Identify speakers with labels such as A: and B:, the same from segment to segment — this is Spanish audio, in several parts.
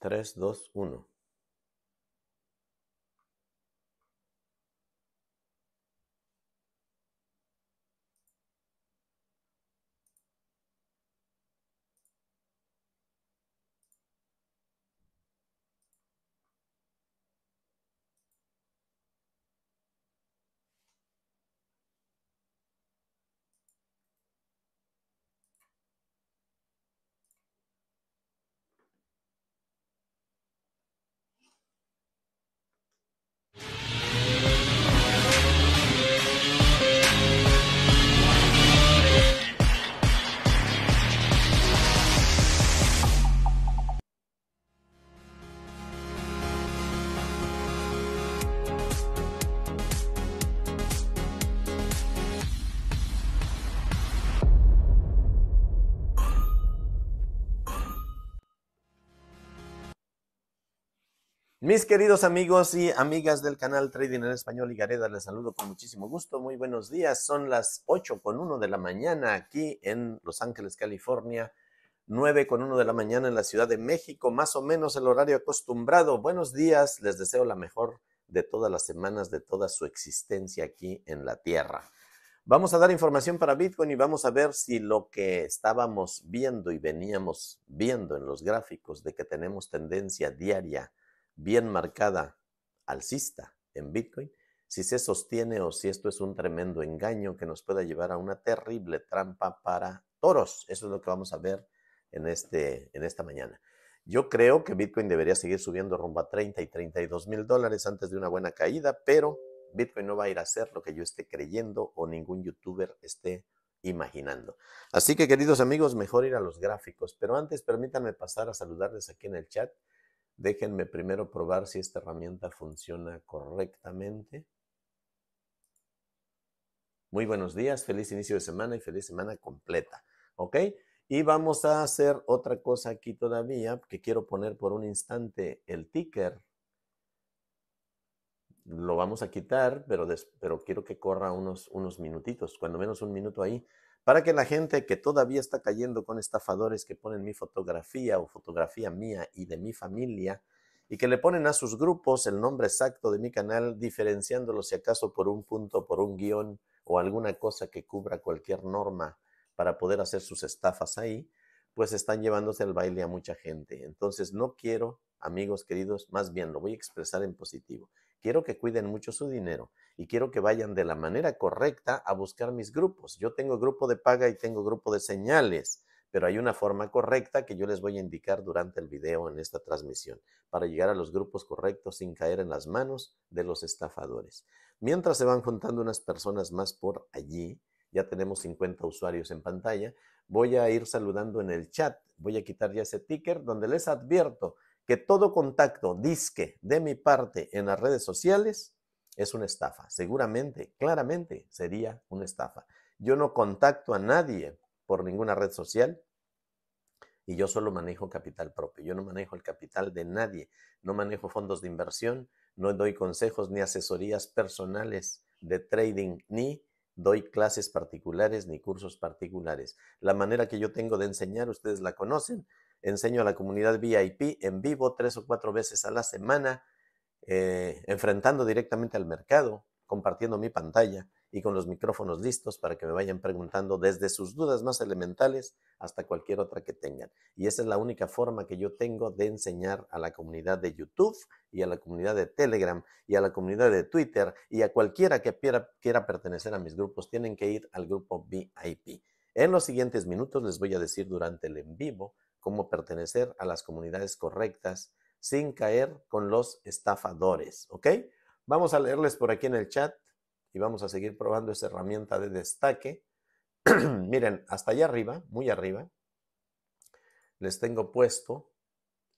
A: 3, 2, 1. Mis queridos amigos y amigas del canal Trading en Español y Gareda, les saludo con muchísimo gusto. Muy buenos días. Son las 8 con uno de la mañana aquí en Los Ángeles, California. 9 con 1 de la mañana en la Ciudad de México, más o menos el horario acostumbrado. Buenos días. Les deseo la mejor de todas las semanas de toda su existencia aquí en la Tierra. Vamos a dar información para Bitcoin y vamos a ver si lo que estábamos viendo y veníamos viendo en los gráficos de que tenemos tendencia diaria bien marcada alcista en Bitcoin, si se sostiene o si esto es un tremendo engaño que nos pueda llevar a una terrible trampa para toros. Eso es lo que vamos a ver en, este, en esta mañana. Yo creo que Bitcoin debería seguir subiendo rumbo a 30 y 32 mil dólares antes de una buena caída, pero Bitcoin no va a ir a hacer lo que yo esté creyendo o ningún youtuber esté imaginando. Así que queridos amigos, mejor ir a los gráficos, pero antes permítanme pasar a saludarles aquí en el chat. Déjenme primero probar si esta herramienta funciona correctamente. Muy buenos días, feliz inicio de semana y feliz semana completa. ¿Ok? Y vamos a hacer otra cosa aquí todavía, que quiero poner por un instante el ticker. Lo vamos a quitar, pero, pero quiero que corra unos, unos minutitos, cuando menos un minuto ahí para que la gente que todavía está cayendo con estafadores que ponen mi fotografía o fotografía mía y de mi familia y que le ponen a sus grupos el nombre exacto de mi canal, diferenciándolo si acaso por un punto, por un guión o alguna cosa que cubra cualquier norma para poder hacer sus estafas ahí, pues están llevándose el baile a mucha gente. Entonces no quiero, amigos queridos, más bien lo voy a expresar en positivo. Quiero que cuiden mucho su dinero y quiero que vayan de la manera correcta a buscar mis grupos. Yo tengo grupo de paga y tengo grupo de señales, pero hay una forma correcta que yo les voy a indicar durante el video en esta transmisión para llegar a los grupos correctos sin caer en las manos de los estafadores. Mientras se van juntando unas personas más por allí, ya tenemos 50 usuarios en pantalla, voy a ir saludando en el chat, voy a quitar ya ese ticker donde les advierto que todo contacto disque de mi parte en las redes sociales es una estafa. Seguramente, claramente sería una estafa. Yo no contacto a nadie por ninguna red social y yo solo manejo capital propio. Yo no manejo el capital de nadie, no manejo fondos de inversión, no doy consejos ni asesorías personales de trading, ni doy clases particulares ni cursos particulares. La manera que yo tengo de enseñar, ustedes la conocen. Enseño a la comunidad VIP en vivo tres o cuatro veces a la semana eh, enfrentando directamente al mercado, compartiendo mi pantalla y con los micrófonos listos para que me vayan preguntando desde sus dudas más elementales hasta cualquier otra que tengan. Y esa es la única forma que yo tengo de enseñar a la comunidad de YouTube y a la comunidad de Telegram y a la comunidad de Twitter y a cualquiera que quiera, quiera pertenecer a mis grupos, tienen que ir al grupo VIP. En los siguientes minutos les voy a decir durante el en vivo cómo pertenecer a las comunidades correctas sin caer con los estafadores, ¿ok? Vamos a leerles por aquí en el chat y vamos a seguir probando esa herramienta de destaque. Miren, hasta allá arriba, muy arriba, les tengo puesto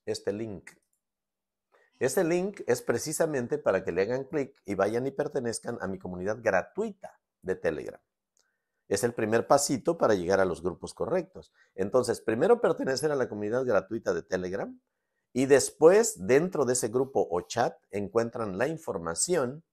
A: este link. Este link es precisamente para que le hagan clic y vayan y pertenezcan a mi comunidad gratuita de Telegram. Es el primer pasito para llegar a los grupos correctos. Entonces, primero pertenecer a la comunidad gratuita de Telegram, y después, dentro de ese grupo o chat, encuentran la información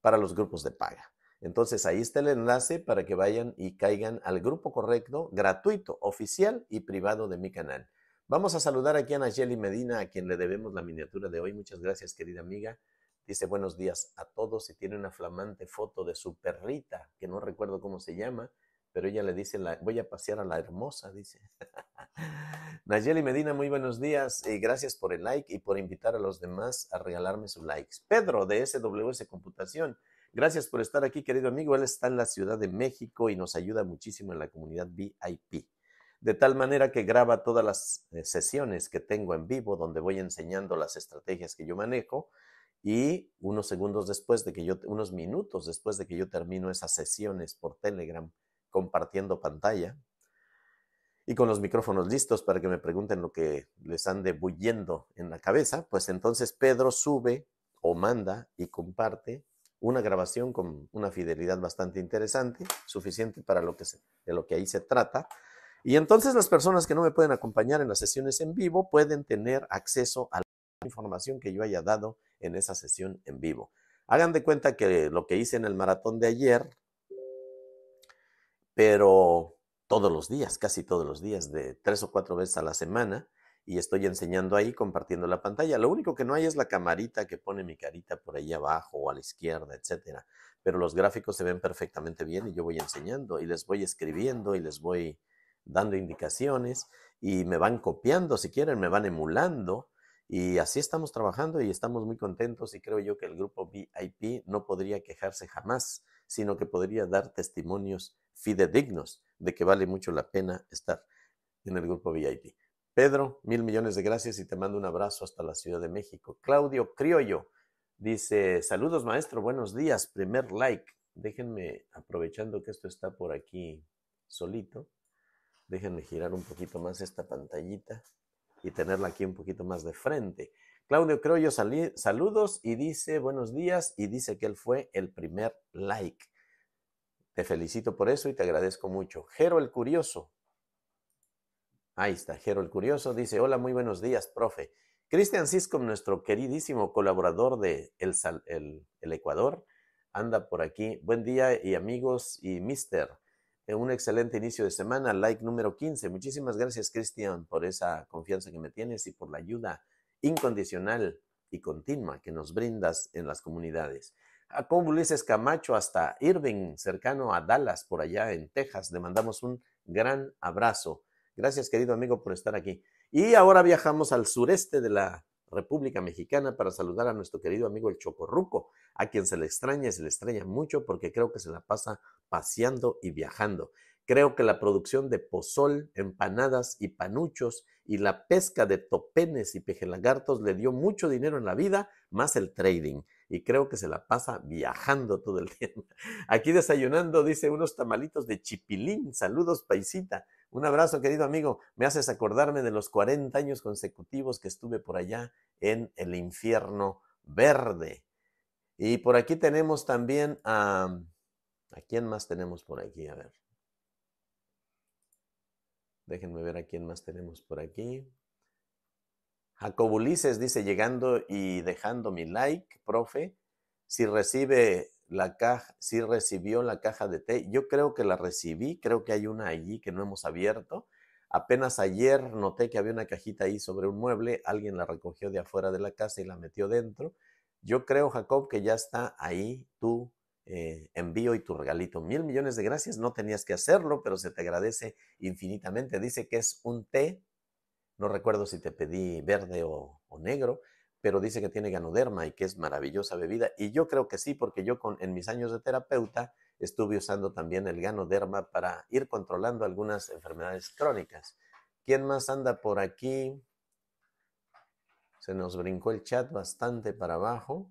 A: para los grupos de paga. Entonces, ahí está el enlace para que vayan y caigan al grupo correcto, gratuito, oficial y privado de mi canal. Vamos a saludar aquí a Nayeli Medina, a quien le debemos la miniatura de hoy. Muchas gracias, querida amiga. Dice buenos días a todos y tiene una flamante foto de su perrita, que no recuerdo cómo se llama, pero ella le dice, voy a pasear a la hermosa, dice. Nayeli Medina, muy buenos días y eh, gracias por el like y por invitar a los demás a regalarme sus likes. Pedro de SWS Computación, gracias por estar aquí, querido amigo. Él está en la Ciudad de México y nos ayuda muchísimo en la comunidad VIP. De tal manera que graba todas las eh, sesiones que tengo en vivo, donde voy enseñando las estrategias que yo manejo y unos segundos después de que yo, unos minutos después de que yo termino esas sesiones por Telegram, compartiendo pantalla y con los micrófonos listos para que me pregunten lo que les ande bullendo en la cabeza, pues entonces Pedro sube o manda y comparte una grabación con una fidelidad bastante interesante, suficiente para lo que lo que ahí se trata. Y entonces las personas que no me pueden acompañar en las sesiones en vivo pueden tener acceso a la información que yo haya dado en esa sesión en vivo. Hagan de cuenta que lo que hice en el maratón de ayer pero todos los días, casi todos los días, de tres o cuatro veces a la semana, y estoy enseñando ahí compartiendo la pantalla. Lo único que no hay es la camarita que pone mi carita por ahí abajo o a la izquierda, etcétera. Pero los gráficos se ven perfectamente bien y yo voy enseñando y les voy escribiendo y les voy dando indicaciones y me van copiando si quieren, me van emulando y así estamos trabajando y estamos muy contentos y creo yo que el grupo VIP no podría quejarse jamás sino que podría dar testimonios fidedignos de que vale mucho la pena estar en el grupo VIP. Pedro, mil millones de gracias y te mando un abrazo hasta la Ciudad de México. Claudio Criollo dice, saludos maestro, buenos días, primer like. Déjenme, aprovechando que esto está por aquí solito, déjenme girar un poquito más esta pantallita y tenerla aquí un poquito más de frente. Claudio Croyo saludos y dice buenos días y dice que él fue el primer like. Te felicito por eso y te agradezco mucho. Jero el Curioso. Ahí está, Jero el Curioso dice, hola, muy buenos días, profe. Cristian Cisco nuestro queridísimo colaborador de el, Ecuador, anda por aquí. Buen día y amigos y mister. Eh, un excelente inicio de semana, like número 15. Muchísimas gracias, Cristian, por esa confianza que me tienes y por la ayuda incondicional y continua que nos brindas en las comunidades. Jacob Ulises Camacho hasta Irving, cercano a Dallas, por allá en Texas. Le mandamos un gran abrazo. Gracias, querido amigo, por estar aquí. Y ahora viajamos al sureste de la República Mexicana para saludar a nuestro querido amigo el Chocorruco, a quien se le extraña y se le extraña mucho porque creo que se la pasa paseando y viajando. Creo que la producción de pozol, empanadas y panuchos y la pesca de topenes y pejelagartos le dio mucho dinero en la vida, más el trading. Y creo que se la pasa viajando todo el tiempo. Aquí desayunando, dice unos tamalitos de chipilín. Saludos, paisita. Un abrazo, querido amigo. Me haces acordarme de los 40 años consecutivos que estuve por allá en el infierno verde. Y por aquí tenemos también a... ¿A quién más tenemos por aquí? A ver. Déjenme ver a quién más tenemos por aquí. Jacob Ulises dice, llegando y dejando mi like, profe, si recibe la caja, si recibió la caja de té, yo creo que la recibí, creo que hay una allí que no hemos abierto. Apenas ayer noté que había una cajita ahí sobre un mueble, alguien la recogió de afuera de la casa y la metió dentro. Yo creo, Jacob, que ya está ahí Tú. Eh, envío y tu regalito. Mil millones de gracias, no tenías que hacerlo, pero se te agradece infinitamente. Dice que es un té, no recuerdo si te pedí verde o, negro, pero dice que tiene ganoderma y que es maravillosa bebida. Y yo creo que sí, porque yo en mis años de terapeuta estuve usando también el ganoderma para ir controlando algunas enfermedades crónicas. ¿Quién más anda por aquí? Se nos brincó el chat bastante para abajo.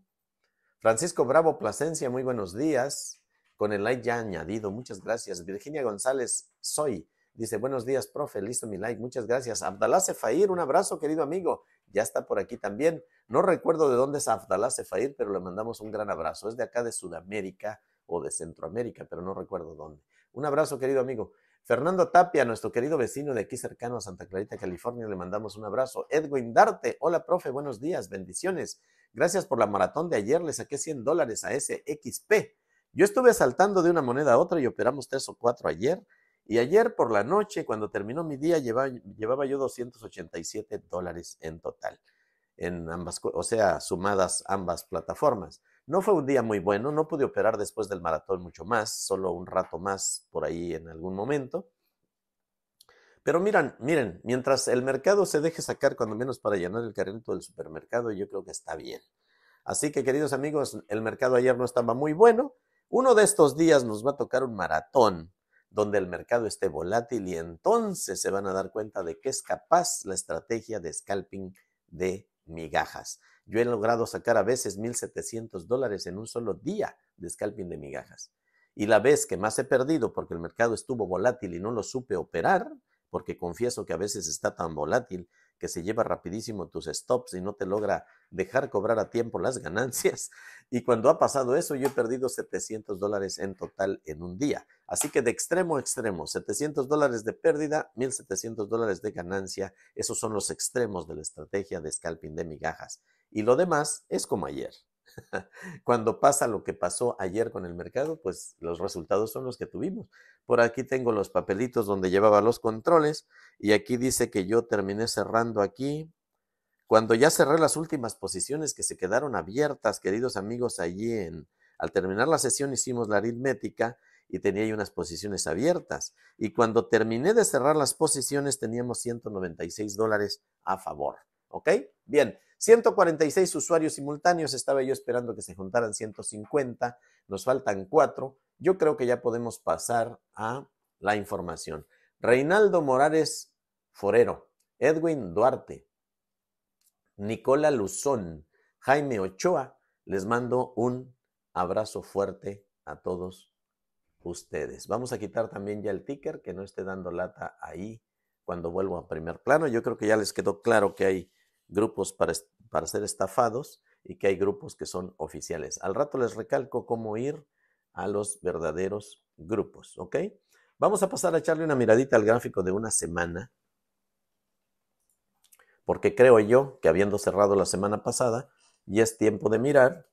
A: Francisco Bravo Plasencia, muy buenos días. Con el like ya añadido, muchas gracias. Virginia González, soy. Dice, buenos días, profe, listo mi like, muchas gracias. Abdalá Sefair, un abrazo, querido amigo. Ya está por aquí también. No recuerdo de dónde es Abdalá Sefair, pero le mandamos un gran abrazo. Es de acá de Sudamérica o de Centroamérica, pero no recuerdo dónde. Un abrazo, querido amigo. Fernando Tapia, nuestro querido vecino de aquí cercano a Santa Clarita, California, le mandamos un abrazo. Edwin Darte, hola profe, buenos días, bendiciones. Gracias por la maratón de ayer, le saqué 100 dólares a XP. Yo estuve saltando de una moneda a otra y operamos tres o cuatro ayer. Y ayer por la noche, cuando terminó mi día, llevaba, yo 287 dólares en total, en ambas, o sea, sumadas ambas plataformas. No fue un día muy bueno, no pude operar después del maratón mucho más, solo un rato más por ahí en algún momento. Pero miren, miren, mientras el mercado se deje sacar cuando menos para llenar el carrito del supermercado, yo creo que está bien. Así que queridos amigos, el mercado ayer no estaba muy bueno. Uno de estos días nos va a tocar un maratón donde el mercado esté volátil y entonces se van a dar cuenta de que es capaz la estrategia de scalping de migajas. Yo he logrado sacar a veces 1.700 dólares en un solo día de scalping de migajas. Y la vez que más he perdido porque el mercado estuvo volátil y no lo supe operar, porque confieso que a veces está tan volátil que se lleva rapidísimo tus stops y no te logra dejar cobrar a tiempo las ganancias. Y cuando ha pasado eso, yo he perdido 700 dólares en total en un día. Así que de extremo a extremo, 700 dólares de pérdida, 1.700 dólares de ganancia. Esos son los extremos de la estrategia de scalping de migajas y lo demás es como ayer. Cuando pasa lo que pasó ayer con el mercado, pues los resultados son los que tuvimos. Por aquí tengo los papelitos donde llevaba los controles y aquí dice que yo terminé cerrando aquí. Cuando ya cerré las últimas posiciones que se quedaron abiertas, queridos amigos, allí en, al terminar la sesión hicimos la aritmética y tenía ahí unas posiciones abiertas. Y cuando terminé de cerrar las posiciones teníamos 196 dólares a favor. ¿Ok? Bien. 146 usuarios simultáneos, estaba yo esperando que se juntaran 150, nos faltan cuatro. Yo creo que ya podemos pasar a la información. Reinaldo Morales Forero, Edwin Duarte, Nicola Luzón, Jaime Ochoa, les mando un abrazo fuerte a todos ustedes. Vamos a quitar también ya el ticker, que no esté dando lata ahí cuando vuelvo a primer plano. Yo creo que ya les quedó claro que hay grupos para para ser estafados y que hay grupos que son oficiales. Al rato les recalco cómo ir a los verdaderos grupos, ¿ok? Vamos a pasar a echarle una miradita al gráfico de una semana, porque creo yo que habiendo cerrado la semana pasada, ya es tiempo de mirar,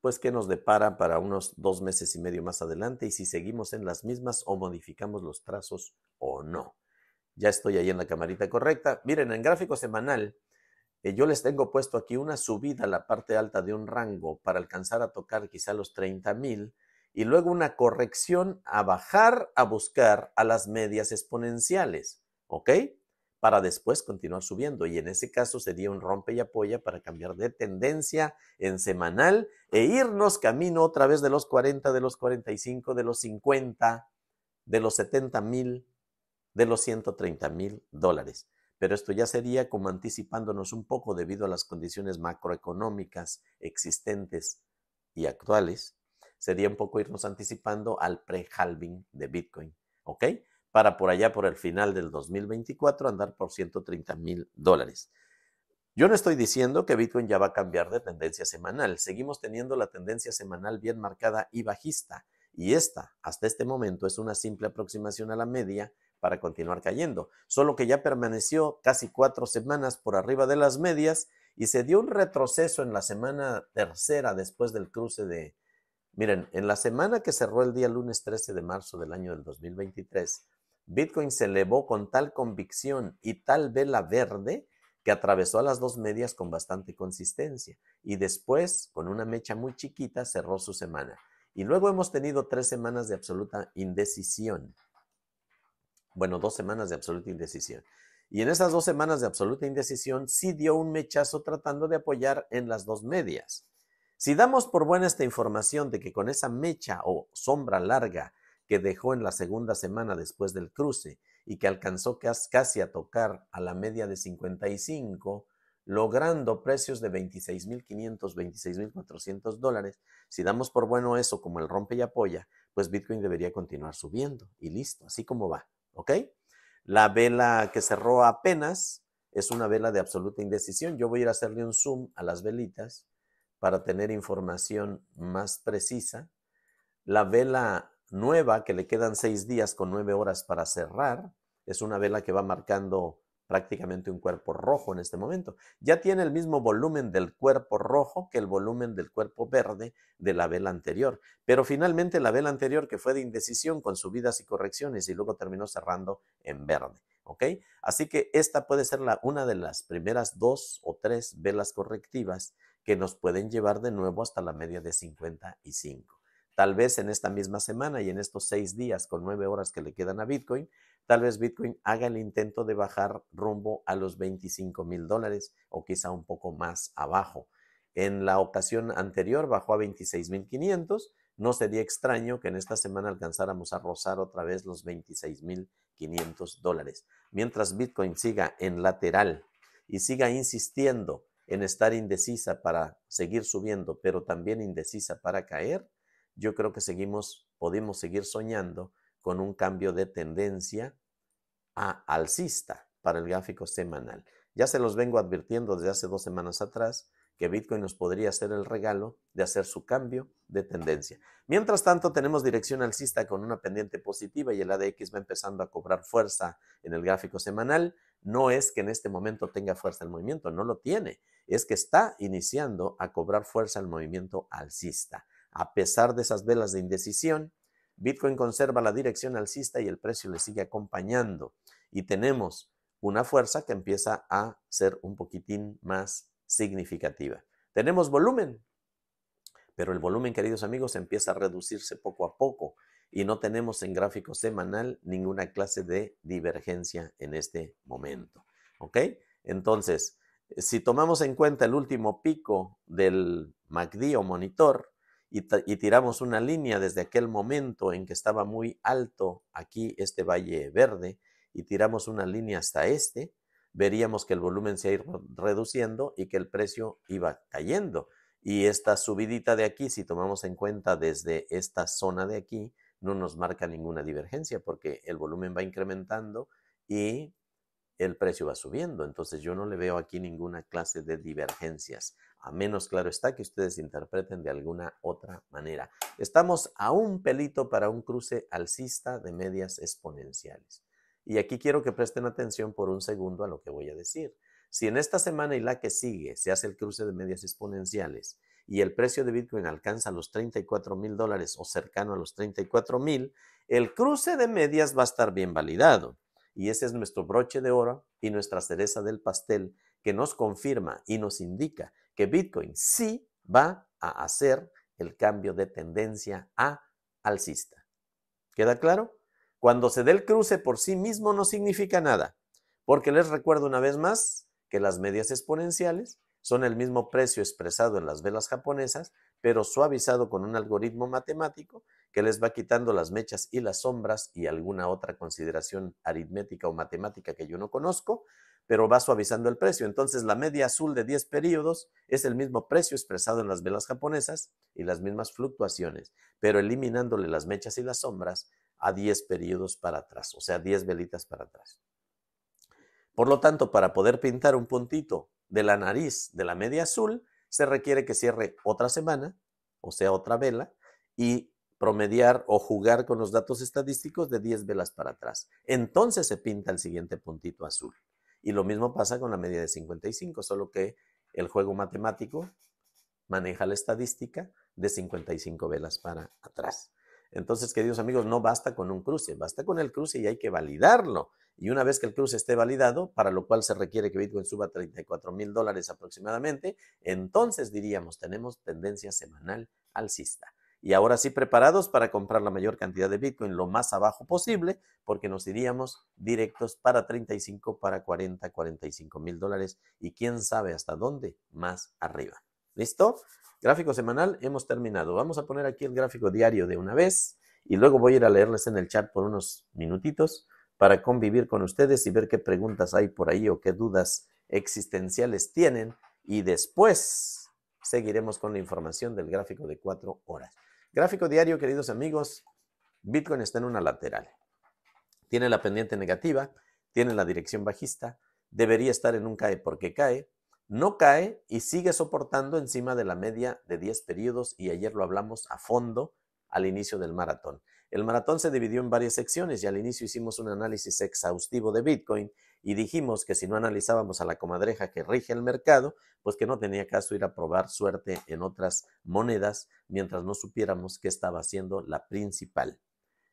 A: pues qué nos depara para unos dos meses y medio más adelante y si seguimos en las mismas o modificamos los trazos o no. Ya estoy ahí en la camarita correcta. Miren, en gráfico semanal, eh, yo les tengo puesto aquí una subida a la parte alta de un rango para alcanzar a tocar quizá los 30 mil y luego una corrección a bajar a buscar a las medias exponenciales, ¿ok? Para después continuar subiendo y en ese caso sería un rompe y apoya para cambiar de tendencia en semanal e irnos camino otra vez de los 40, de los 45, de los 50, de los 70 mil, de los 130 mil dólares pero esto ya sería como anticipándonos un poco debido a las condiciones macroeconómicas existentes y actuales, sería un poco irnos anticipando al pre-halving de Bitcoin, ¿ok? Para por allá, por el final del 2024, andar por 130 mil dólares. Yo no estoy diciendo que Bitcoin ya va a cambiar de tendencia semanal, seguimos teniendo la tendencia semanal bien marcada y bajista, y esta, hasta este momento, es una simple aproximación a la media para continuar cayendo, solo que ya permaneció casi cuatro semanas por arriba de las medias y se dio un retroceso en la semana tercera después del cruce de... Miren, en la semana que cerró el día lunes 13 de marzo del año del 2023, Bitcoin se elevó con tal convicción y tal vela verde que atravesó a las dos medias con bastante consistencia y después, con una mecha muy chiquita, cerró su semana. Y luego hemos tenido tres semanas de absoluta indecisión bueno, dos semanas de absoluta indecisión. Y en esas dos semanas de absoluta indecisión sí dio un mechazo tratando de apoyar en las dos medias. Si damos por buena esta información de que con esa mecha o sombra larga que dejó en la segunda semana después del cruce y que alcanzó casi a tocar a la media de 55, logrando precios de 26.500, 26.400 dólares, si damos por bueno eso como el rompe y apoya, pues Bitcoin debería continuar subiendo y listo, así como va. ¿ok? La vela que cerró apenas es una vela de absoluta indecisión. Yo voy a ir a hacerle un zoom a las velitas para tener información más precisa. La vela nueva, que le quedan seis días con nueve horas para cerrar, es una vela que va marcando prácticamente un cuerpo rojo en este momento. Ya tiene el mismo volumen del cuerpo rojo que el volumen del cuerpo verde de la vela anterior, pero finalmente la vela anterior que fue de indecisión con subidas y correcciones y luego terminó cerrando en verde. Así que esta puede ser la, una de las primeras dos o tres velas correctivas que nos pueden llevar de nuevo hasta la media de 55. Tal vez en esta misma semana y en estos seis días con nueve horas que le quedan a Bitcoin, tal vez Bitcoin haga el intento de bajar rumbo a los 25 mil dólares o quizá un poco más abajo. En la ocasión anterior bajó a $26,500. No sería extraño que en esta semana alcanzáramos a rozar otra vez los $26,500. dólares. Mientras Bitcoin siga en lateral y siga insistiendo en estar indecisa para seguir subiendo, pero también indecisa para caer, yo creo que seguimos, podemos seguir soñando con un cambio de tendencia alcista para el gráfico semanal. Ya se los vengo advirtiendo desde hace dos semanas atrás que Bitcoin nos podría hacer el regalo de hacer su cambio de tendencia. Mientras tanto, tenemos dirección alcista con una pendiente positiva y el ADX va empezando a cobrar fuerza en el gráfico semanal. No es que en este momento tenga fuerza el movimiento, no lo tiene, es que está iniciando a cobrar fuerza el movimiento alcista. A pesar de esas velas de indecisión, Bitcoin conserva la dirección alcista y el precio le sigue acompañando y tenemos una fuerza que empieza a ser un poquitín más significativa. Tenemos volumen, pero el volumen, queridos amigos, empieza a reducirse poco a poco y no tenemos en gráfico semanal ninguna clase de divergencia en este momento. ¿Ok? Entonces, si tomamos en cuenta el último pico del MACD o monitor y, y, tiramos una línea desde aquel momento en que estaba muy alto aquí este valle verde y tiramos una línea hasta este, veríamos que el volumen se ha ido reduciendo y que el precio iba cayendo. Y esta subidita de aquí, si tomamos en cuenta desde esta zona de aquí, no nos marca ninguna divergencia porque el volumen va incrementando y el precio va subiendo. Entonces yo no le veo aquí ninguna clase de divergencias, a menos claro está que ustedes interpreten de alguna otra manera. Estamos a un pelito para un cruce alcista de medias exponenciales. Y aquí quiero que presten atención por un segundo a lo que voy a decir. Si en esta semana y la que sigue se hace el cruce de medias exponenciales y el precio de Bitcoin alcanza los 34 mil dólares o cercano a los 34 mil, el cruce de medias va a estar bien validado. Y ese es nuestro broche de oro y nuestra cereza del pastel que nos confirma y nos indica que Bitcoin sí va a hacer el cambio de tendencia a alcista. ¿Queda claro? Cuando se dé el cruce por sí mismo no significa nada, porque les recuerdo una vez más que las medias exponenciales son el mismo precio expresado en las velas japonesas, pero suavizado con un algoritmo matemático que les va quitando las mechas y las sombras y alguna otra consideración aritmética o matemática que yo no conozco, pero va suavizando el precio. Entonces la media azul de 10 periodos es el mismo precio expresado en las velas japonesas y las mismas fluctuaciones, pero eliminándole las mechas y las sombras a 10 periodos para atrás, o sea, 10 velitas para atrás. Por lo tanto, para poder pintar un puntito de la nariz de la media azul, se requiere que cierre otra semana, o sea, otra vela, y promediar o jugar con los datos estadísticos de 10 velas para atrás. Entonces se pinta el siguiente puntito azul. Y lo mismo pasa con la media de 55, solo que el juego matemático maneja la estadística de 55 velas para atrás. Entonces, queridos amigos, no basta con un cruce, basta con el cruce y hay que validarlo. Y una vez que el cruce esté validado, para lo cual se requiere que Bitcoin suba 34 mil dólares aproximadamente, entonces diríamos, tenemos tendencia semanal alcista. Y ahora sí preparados para comprar la mayor cantidad de Bitcoin lo más abajo posible, porque nos iríamos directos para 35, para 40, 45 mil dólares y quién sabe hasta dónde más arriba. ¿Listo? Gráfico semanal, hemos terminado. Vamos a poner aquí el gráfico diario de una vez y luego voy a ir a leerles en el chat por unos minutitos para convivir con ustedes y ver qué preguntas hay por ahí o qué dudas existenciales tienen y después seguiremos con la información del gráfico de cuatro horas. Gráfico diario, queridos amigos, Bitcoin está en una lateral. Tiene la pendiente negativa, tiene la dirección bajista, debería estar en un cae porque cae, no cae y sigue soportando encima de la media de 10 periodos y ayer lo hablamos a fondo al inicio del maratón. El maratón se dividió en varias secciones y al inicio hicimos un análisis exhaustivo de Bitcoin y dijimos que si no analizábamos a la comadreja que rige el mercado, pues que no tenía caso ir a probar suerte en otras monedas mientras no supiéramos qué estaba haciendo la principal.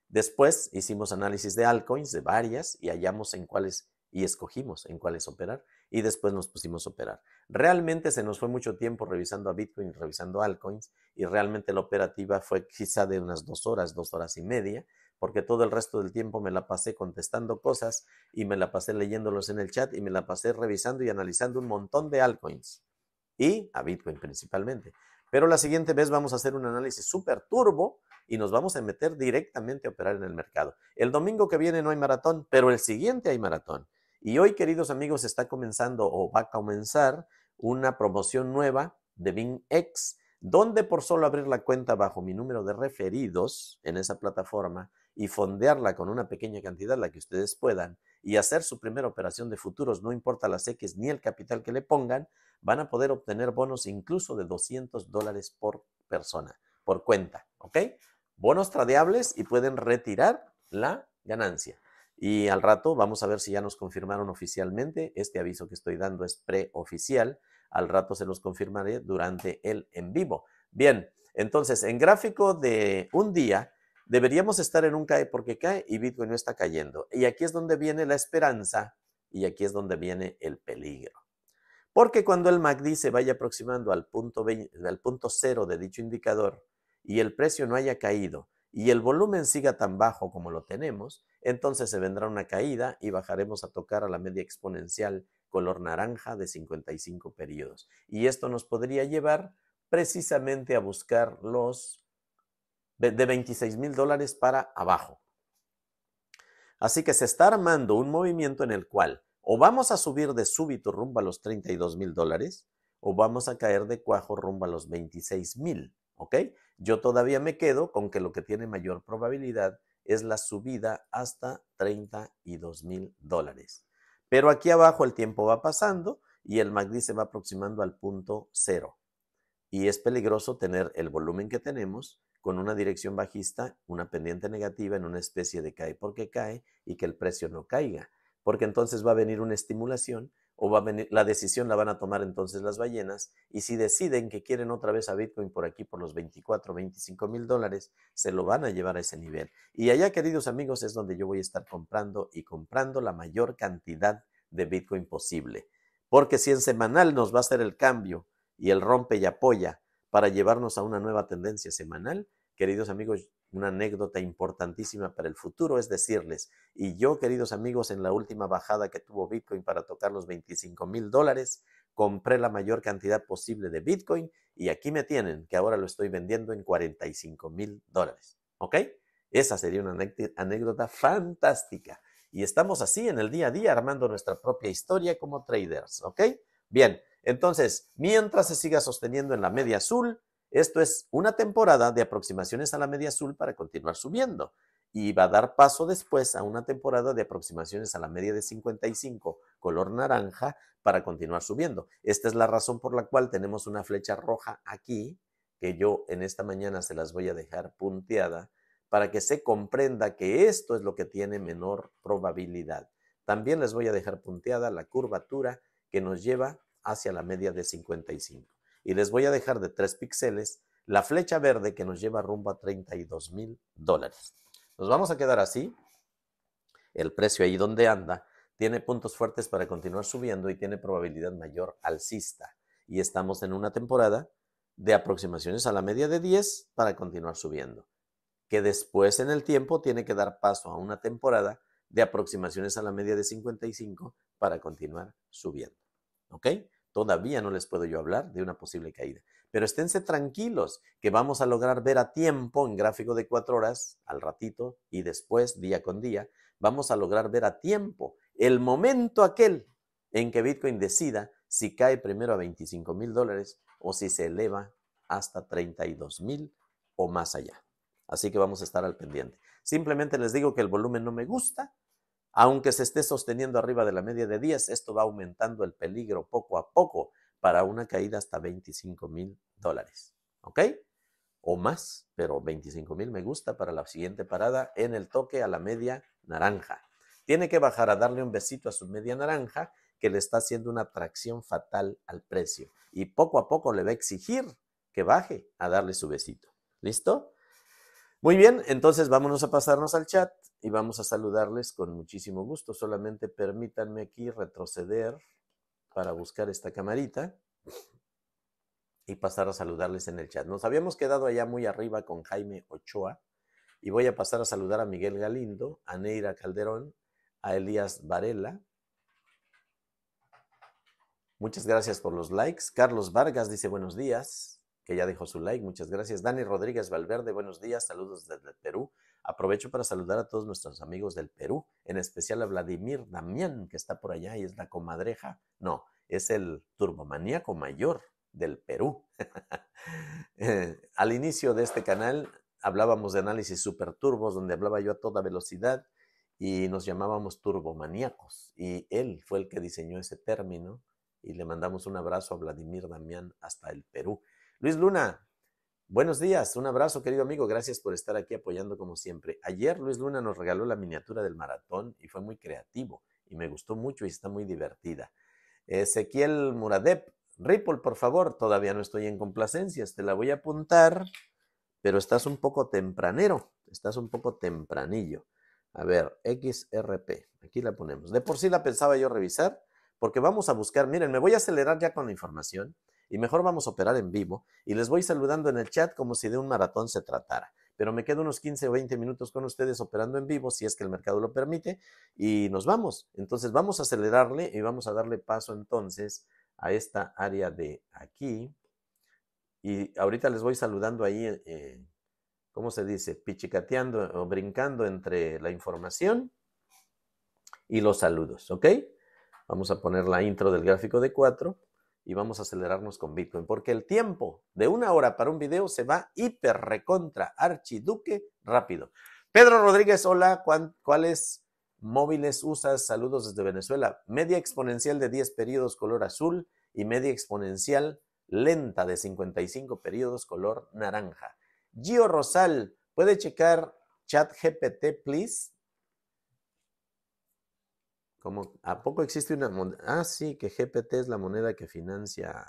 A: Después hicimos análisis de altcoins, de varias, y hallamos en cuáles y escogimos en cuáles operar y después nos pusimos a operar. Realmente se nos fue mucho tiempo revisando a Bitcoin, revisando altcoins y realmente la operativa fue quizá de unas dos horas, dos horas y media, porque todo el resto del tiempo me la pasé contestando cosas y me la pasé leyéndolos en el chat y me la pasé revisando y analizando un montón de altcoins y a Bitcoin principalmente. Pero la siguiente vez vamos a hacer un análisis súper turbo y nos vamos a meter directamente a operar en el mercado. El domingo que viene no hay maratón, pero el siguiente hay maratón. Y hoy, queridos amigos, está comenzando o va a comenzar una promoción nueva de X, donde por solo abrir la cuenta bajo mi número de referidos en esa plataforma y fondearla con una pequeña cantidad, la que ustedes puedan, y hacer su primera operación de futuros, no importa las X ni el capital que le pongan, van a poder obtener bonos incluso de 200 dólares por persona, por cuenta, ¿ok? Bonos tradeables y pueden retirar la ganancia. Y al rato vamos a ver si ya nos confirmaron oficialmente. Este aviso que estoy dando es preoficial. Al rato se los confirmaré durante el en vivo. Bien, entonces en gráfico de un día deberíamos estar en un cae porque cae y Bitcoin no está cayendo. Y aquí es donde viene la esperanza y aquí es donde viene el peligro. Porque cuando el MACD se vaya aproximando al punto, al punto cero de dicho indicador y el precio no haya caído y el volumen siga tan bajo como lo tenemos, entonces se vendrá una caída y bajaremos a tocar a la media exponencial color naranja de 55 periodos. Y esto nos podría llevar precisamente a buscar los de 26 mil dólares para abajo. Así que se está armando un movimiento en el cual o vamos a subir de súbito rumbo a los 32 mil dólares o vamos a caer de cuajo rumbo a los 26 mil, ¿ok? Yo todavía me quedo con que lo que tiene mayor probabilidad es la subida hasta 32 mil dólares. Pero aquí abajo el tiempo va pasando y el MACD se va aproximando al punto cero. Y es peligroso tener el volumen que tenemos con una dirección bajista, una pendiente negativa en una especie de cae porque cae y que el precio no caiga, porque entonces va a venir una estimulación o la decisión la van a tomar entonces las ballenas y si deciden que quieren otra vez a Bitcoin por aquí por los 24, 25 mil dólares, se lo van a llevar a ese nivel. Y allá, queridos amigos, es donde yo voy a estar comprando y comprando la mayor cantidad de Bitcoin posible. Porque si en semanal nos va a hacer el cambio y el rompe y apoya para llevarnos a una nueva tendencia semanal, queridos amigos, una anécdota importantísima para el futuro es decirles, y yo, queridos amigos, en la última bajada que tuvo Bitcoin para tocar los 25 mil dólares, compré la mayor cantidad posible de Bitcoin y aquí me tienen, que ahora lo estoy vendiendo en 45 mil dólares. ¿Ok? Esa sería una anécdota fantástica. Y estamos así en el día a día armando nuestra propia historia como traders. ¿Ok? Bien, entonces, mientras se siga sosteniendo en la media azul, esto es una temporada de aproximaciones a la media azul para continuar subiendo y va a dar paso después a una temporada de aproximaciones a la media de 55 color naranja para continuar subiendo. Esta es la razón por la cual tenemos una flecha roja aquí, que yo en esta mañana se las voy a dejar punteada para que se comprenda que esto es lo que tiene menor probabilidad. También les voy a dejar punteada la curvatura que nos lleva hacia la media de 55 y les voy a dejar de 3 píxeles la flecha verde que nos lleva rumbo a 32 mil dólares. Nos vamos a quedar así. El precio ahí donde anda tiene puntos fuertes para continuar subiendo y tiene probabilidad mayor alcista. Y estamos en una temporada de aproximaciones a la media de 10 para continuar subiendo, que después en el tiempo tiene que dar paso a una temporada de aproximaciones a la media de 55 para continuar subiendo. ¿Ok? Todavía no les puedo yo hablar de una posible caída. Pero esténse tranquilos que vamos a lograr ver a tiempo en gráfico de cuatro horas, al ratito, y después, día con día, vamos a lograr ver a tiempo el momento aquel en que Bitcoin decida si cae primero a 25 mil dólares o si se eleva hasta 32 mil o más allá. Así que vamos a estar al pendiente. Simplemente les digo que el volumen no me gusta, aunque se esté sosteniendo arriba de la media de 10, esto va aumentando el peligro poco a poco para una caída hasta 25 mil dólares. ¿Ok? O más, pero 25 mil me gusta para la siguiente parada en el toque a la media naranja. Tiene que bajar a darle un besito a su media naranja que le está haciendo una atracción fatal al precio. Y poco a poco le va a exigir que baje a darle su besito. ¿Listo? Muy bien, entonces vámonos a pasarnos al chat y vamos a saludarles con muchísimo gusto. Solamente permítanme aquí retroceder para buscar esta camarita y pasar a saludarles en el chat. Nos habíamos quedado allá muy arriba con Jaime Ochoa y voy a pasar a saludar a Miguel Galindo, a Neira Calderón, a Elías Varela. Muchas gracias por los likes. Carlos Vargas dice buenos días, que ya dejó su like. Muchas gracias. Dani Rodríguez Valverde, buenos días. Saludos desde Perú. Aprovecho para saludar a todos nuestros amigos del Perú, en especial a Vladimir Damián, que está por allá y es la comadreja. No, es el turbomaníaco mayor del Perú. Eh, al inicio de este canal hablábamos de análisis super turbos, donde hablaba yo a toda velocidad y nos llamábamos turbomaníacos. Y él fue el que diseñó ese término y le mandamos un abrazo a Vladimir Damián hasta el Perú. Luis Luna, Buenos días, un abrazo querido amigo, gracias por estar aquí apoyando como siempre. Ayer Luis Luna nos regaló la miniatura del maratón y fue muy creativo y me gustó mucho y está muy divertida. Ezequiel Muradep, Ripple, por favor, todavía no estoy en complacencias, te la voy a apuntar, pero estás un poco tempranero, estás un poco tempranillo. A ver, XRP, aquí la ponemos. De por sí la pensaba yo revisar, porque vamos a buscar, miren, me voy a acelerar ya con la información y mejor vamos a operar en vivo y les voy saludando en el chat como si de un maratón se tratara. Pero me quedo unos 15 o 20 minutos con ustedes operando en vivo, si es que el mercado lo permite, y nos vamos. Entonces vamos a acelerarle y vamos a darle paso entonces a esta área de aquí. Y ahorita les voy saludando ahí, eh, eh, ¿cómo se dice? Pichicateando o brincando entre la información y los saludos, ¿ok? Vamos a poner la intro del gráfico de 4 y vamos a acelerarnos con Bitcoin, porque el tiempo de una hora para un video se va hiper recontra archiduque rápido. Pedro Rodríguez, hola, ¿cuáles móviles usas? Saludos desde Venezuela. Media exponencial de 10 periodos color azul y media exponencial lenta de 55 periodos color naranja. Gio Rosal, ¿puede checar chat GPT, please? ¿A poco existe una moneda? Ah, sí, que GPT es la moneda que financia.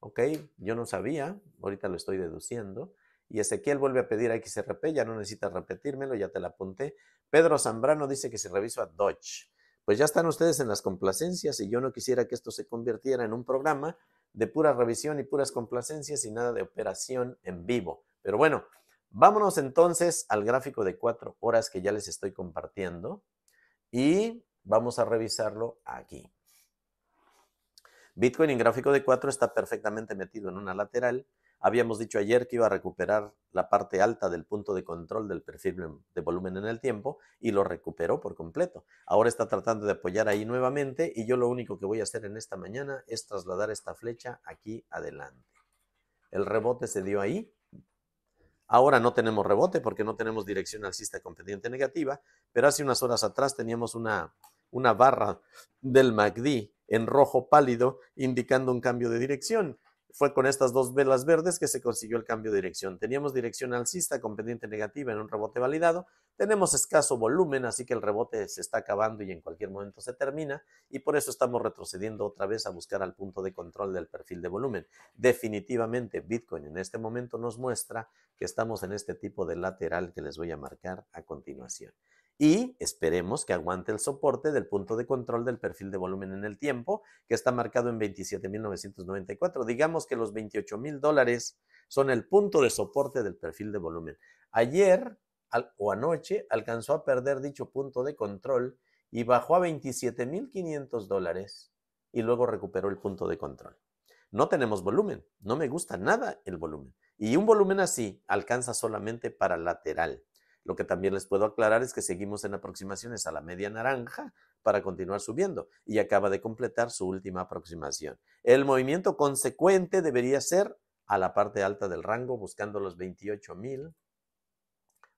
A: Ok, yo no sabía, ahorita lo estoy deduciendo. Y Ezequiel vuelve a pedir a XRP, ya no necesitas repetírmelo, ya te la apunté. Pedro Zambrano dice que se revisó a Dodge. Pues ya están ustedes en las complacencias y yo no quisiera que esto se convirtiera en un programa de pura revisión y puras complacencias y nada de operación en vivo. Pero bueno, vámonos entonces al gráfico de cuatro horas que ya les estoy compartiendo. Y Vamos a revisarlo aquí. Bitcoin en gráfico de 4 está perfectamente metido en una lateral. Habíamos dicho ayer que iba a recuperar la parte alta del punto de control del perfil de volumen en el tiempo y lo recuperó por completo. Ahora está tratando de apoyar ahí nuevamente y yo lo único que voy a hacer en esta mañana es trasladar esta flecha aquí adelante. El rebote se dio ahí. Ahora no tenemos rebote porque no tenemos dirección alcista con pendiente negativa, pero hace unas horas atrás teníamos una una barra del MACD en rojo pálido, indicando un cambio de dirección. Fue con estas dos velas verdes que se consiguió el cambio de dirección. Teníamos dirección alcista con pendiente negativa en un rebote validado. Tenemos escaso volumen, así que el rebote se está acabando y en cualquier momento se termina. Y por eso estamos retrocediendo otra vez a buscar al punto de control del perfil de volumen. Definitivamente Bitcoin en este momento nos muestra que estamos en este tipo de lateral que les voy a marcar a continuación y esperemos que aguante el soporte del punto de control del perfil de volumen en el tiempo, que está marcado en 27.994. Digamos que los 28.000 dólares son el punto de soporte del perfil de volumen. Ayer o anoche alcanzó a perder dicho punto de control y bajó a 27.500 dólares y luego recuperó el punto de control. No tenemos volumen, no me gusta nada el volumen. Y un volumen así alcanza solamente para lateral. Lo que también les puedo aclarar es que seguimos en aproximaciones a la media naranja para continuar subiendo y acaba de completar su última aproximación. El movimiento consecuente debería ser a la parte alta del rango buscando los 28.000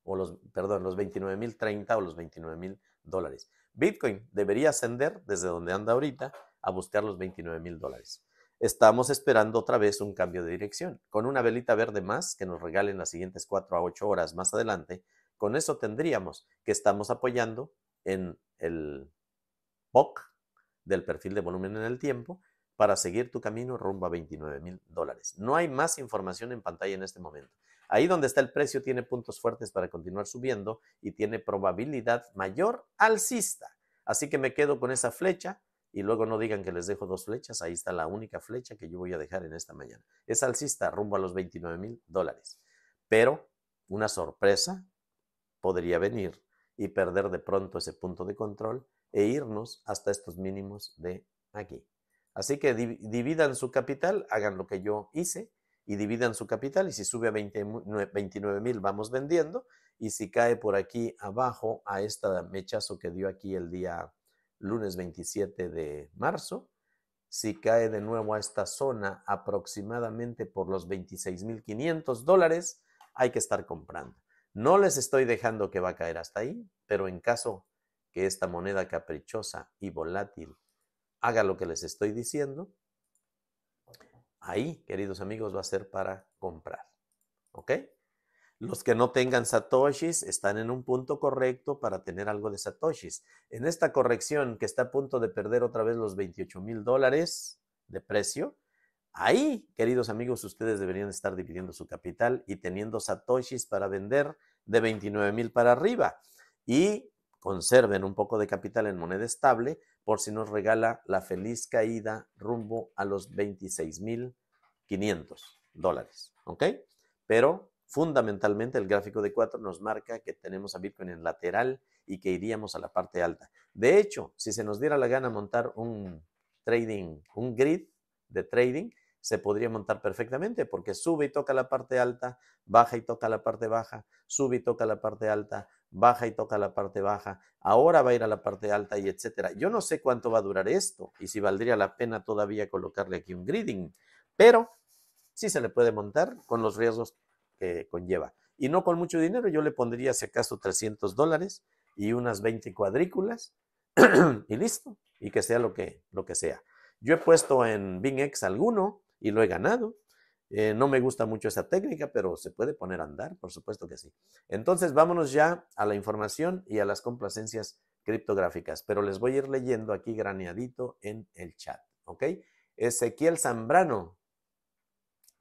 A: o los, perdón, los 29.030 o los 29.000 dólares. Bitcoin debería ascender desde donde anda ahorita a buscar los 29.000 dólares estamos esperando otra vez un cambio de dirección. Con una velita verde más que nos regalen las siguientes 4 a 8 horas más adelante, con eso tendríamos que estamos apoyando en el POC del perfil de volumen en el tiempo para seguir tu camino rumbo a 29 mil dólares. No hay más información en pantalla en este momento. Ahí donde está el precio tiene puntos fuertes para continuar subiendo y tiene probabilidad mayor alcista. Así que me quedo con esa flecha y luego no digan que les dejo dos flechas. Ahí está la única flecha que yo voy a dejar en esta mañana. Es alcista rumbo a los 29 mil dólares. Pero una sorpresa podría venir y perder de pronto ese punto de control e irnos hasta estos mínimos de aquí. Así que dividan su capital, hagan lo que yo hice y dividan su capital y si sube a 29,000 mil vamos vendiendo y si cae por aquí abajo a este mechazo que dio aquí el día lunes 27 de marzo, si cae de nuevo a esta zona aproximadamente por los 26.500 dólares, hay que estar comprando. No les estoy dejando que va a caer hasta ahí, pero en caso que esta moneda caprichosa y volátil haga lo que les estoy diciendo, ahí, queridos amigos, va a ser para comprar. ¿Ok? Los que no tengan satoshis están en un punto correcto para tener algo de satoshis. En esta corrección que está a punto de perder otra vez los 28 mil dólares de precio, Ahí, queridos amigos, ustedes deberían estar dividiendo su capital y teniendo satoshis para vender de 29 mil para arriba. Y conserven un poco de capital en moneda estable por si nos regala la feliz caída rumbo a los 26 mil 500 dólares. ¿Ok? Pero fundamentalmente el gráfico de 4 nos marca que tenemos a Bitcoin en lateral y que iríamos a la parte alta. De hecho, si se nos diera la gana montar un trading, un grid de trading, se podría montar perfectamente porque sube y toca la parte alta, baja y toca la parte baja, sube y toca la parte alta, baja y toca la parte baja, ahora va a ir a la parte alta y etcétera. Yo no sé cuánto va a durar esto y si valdría la pena todavía colocarle aquí un gridding, pero sí se le puede montar con los riesgos que conlleva. Y no con mucho dinero, yo le pondría si acaso 300 dólares y unas 20 cuadrículas y listo, y que sea lo que, lo que sea. Yo he puesto en BingX alguno, y lo he ganado. Eh, no me gusta mucho esa técnica, pero se puede poner a andar, por supuesto que sí. Entonces, vámonos ya a la información y a las complacencias criptográficas, pero les voy a ir leyendo aquí graneadito en el chat, ¿ok? Ezequiel Zambrano.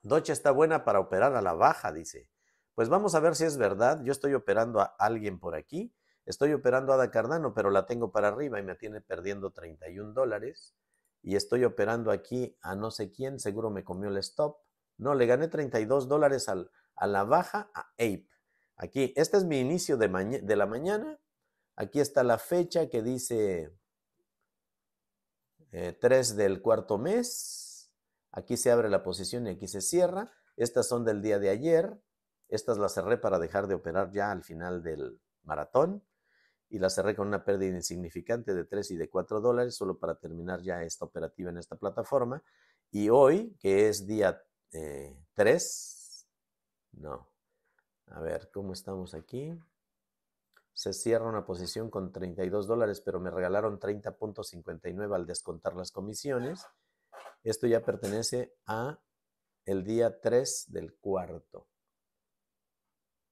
A: docha está buena para operar a la baja, dice. Pues vamos a ver si es verdad. Yo estoy operando a alguien por aquí. Estoy operando a da Cardano, pero la tengo para arriba y me tiene perdiendo 31 dólares y estoy operando aquí a no sé quién, seguro me comió el stop. No, le gané 32 dólares a la baja a Ape. Aquí, este es mi inicio de, de la mañana. Aquí está la fecha que dice 3 eh, del cuarto mes. Aquí se abre la posición y aquí se cierra. Estas son del día de ayer. Estas las cerré para dejar de operar ya al final del maratón y la cerré con una pérdida insignificante de 3 y de 4 dólares solo para terminar ya esta operativa en esta plataforma. Y hoy, que es día 3, eh, no, a ver, ¿cómo estamos aquí? Se cierra una posición con 32 dólares, pero me regalaron 30.59 al descontar las comisiones. Esto ya pertenece a el día 3 del cuarto.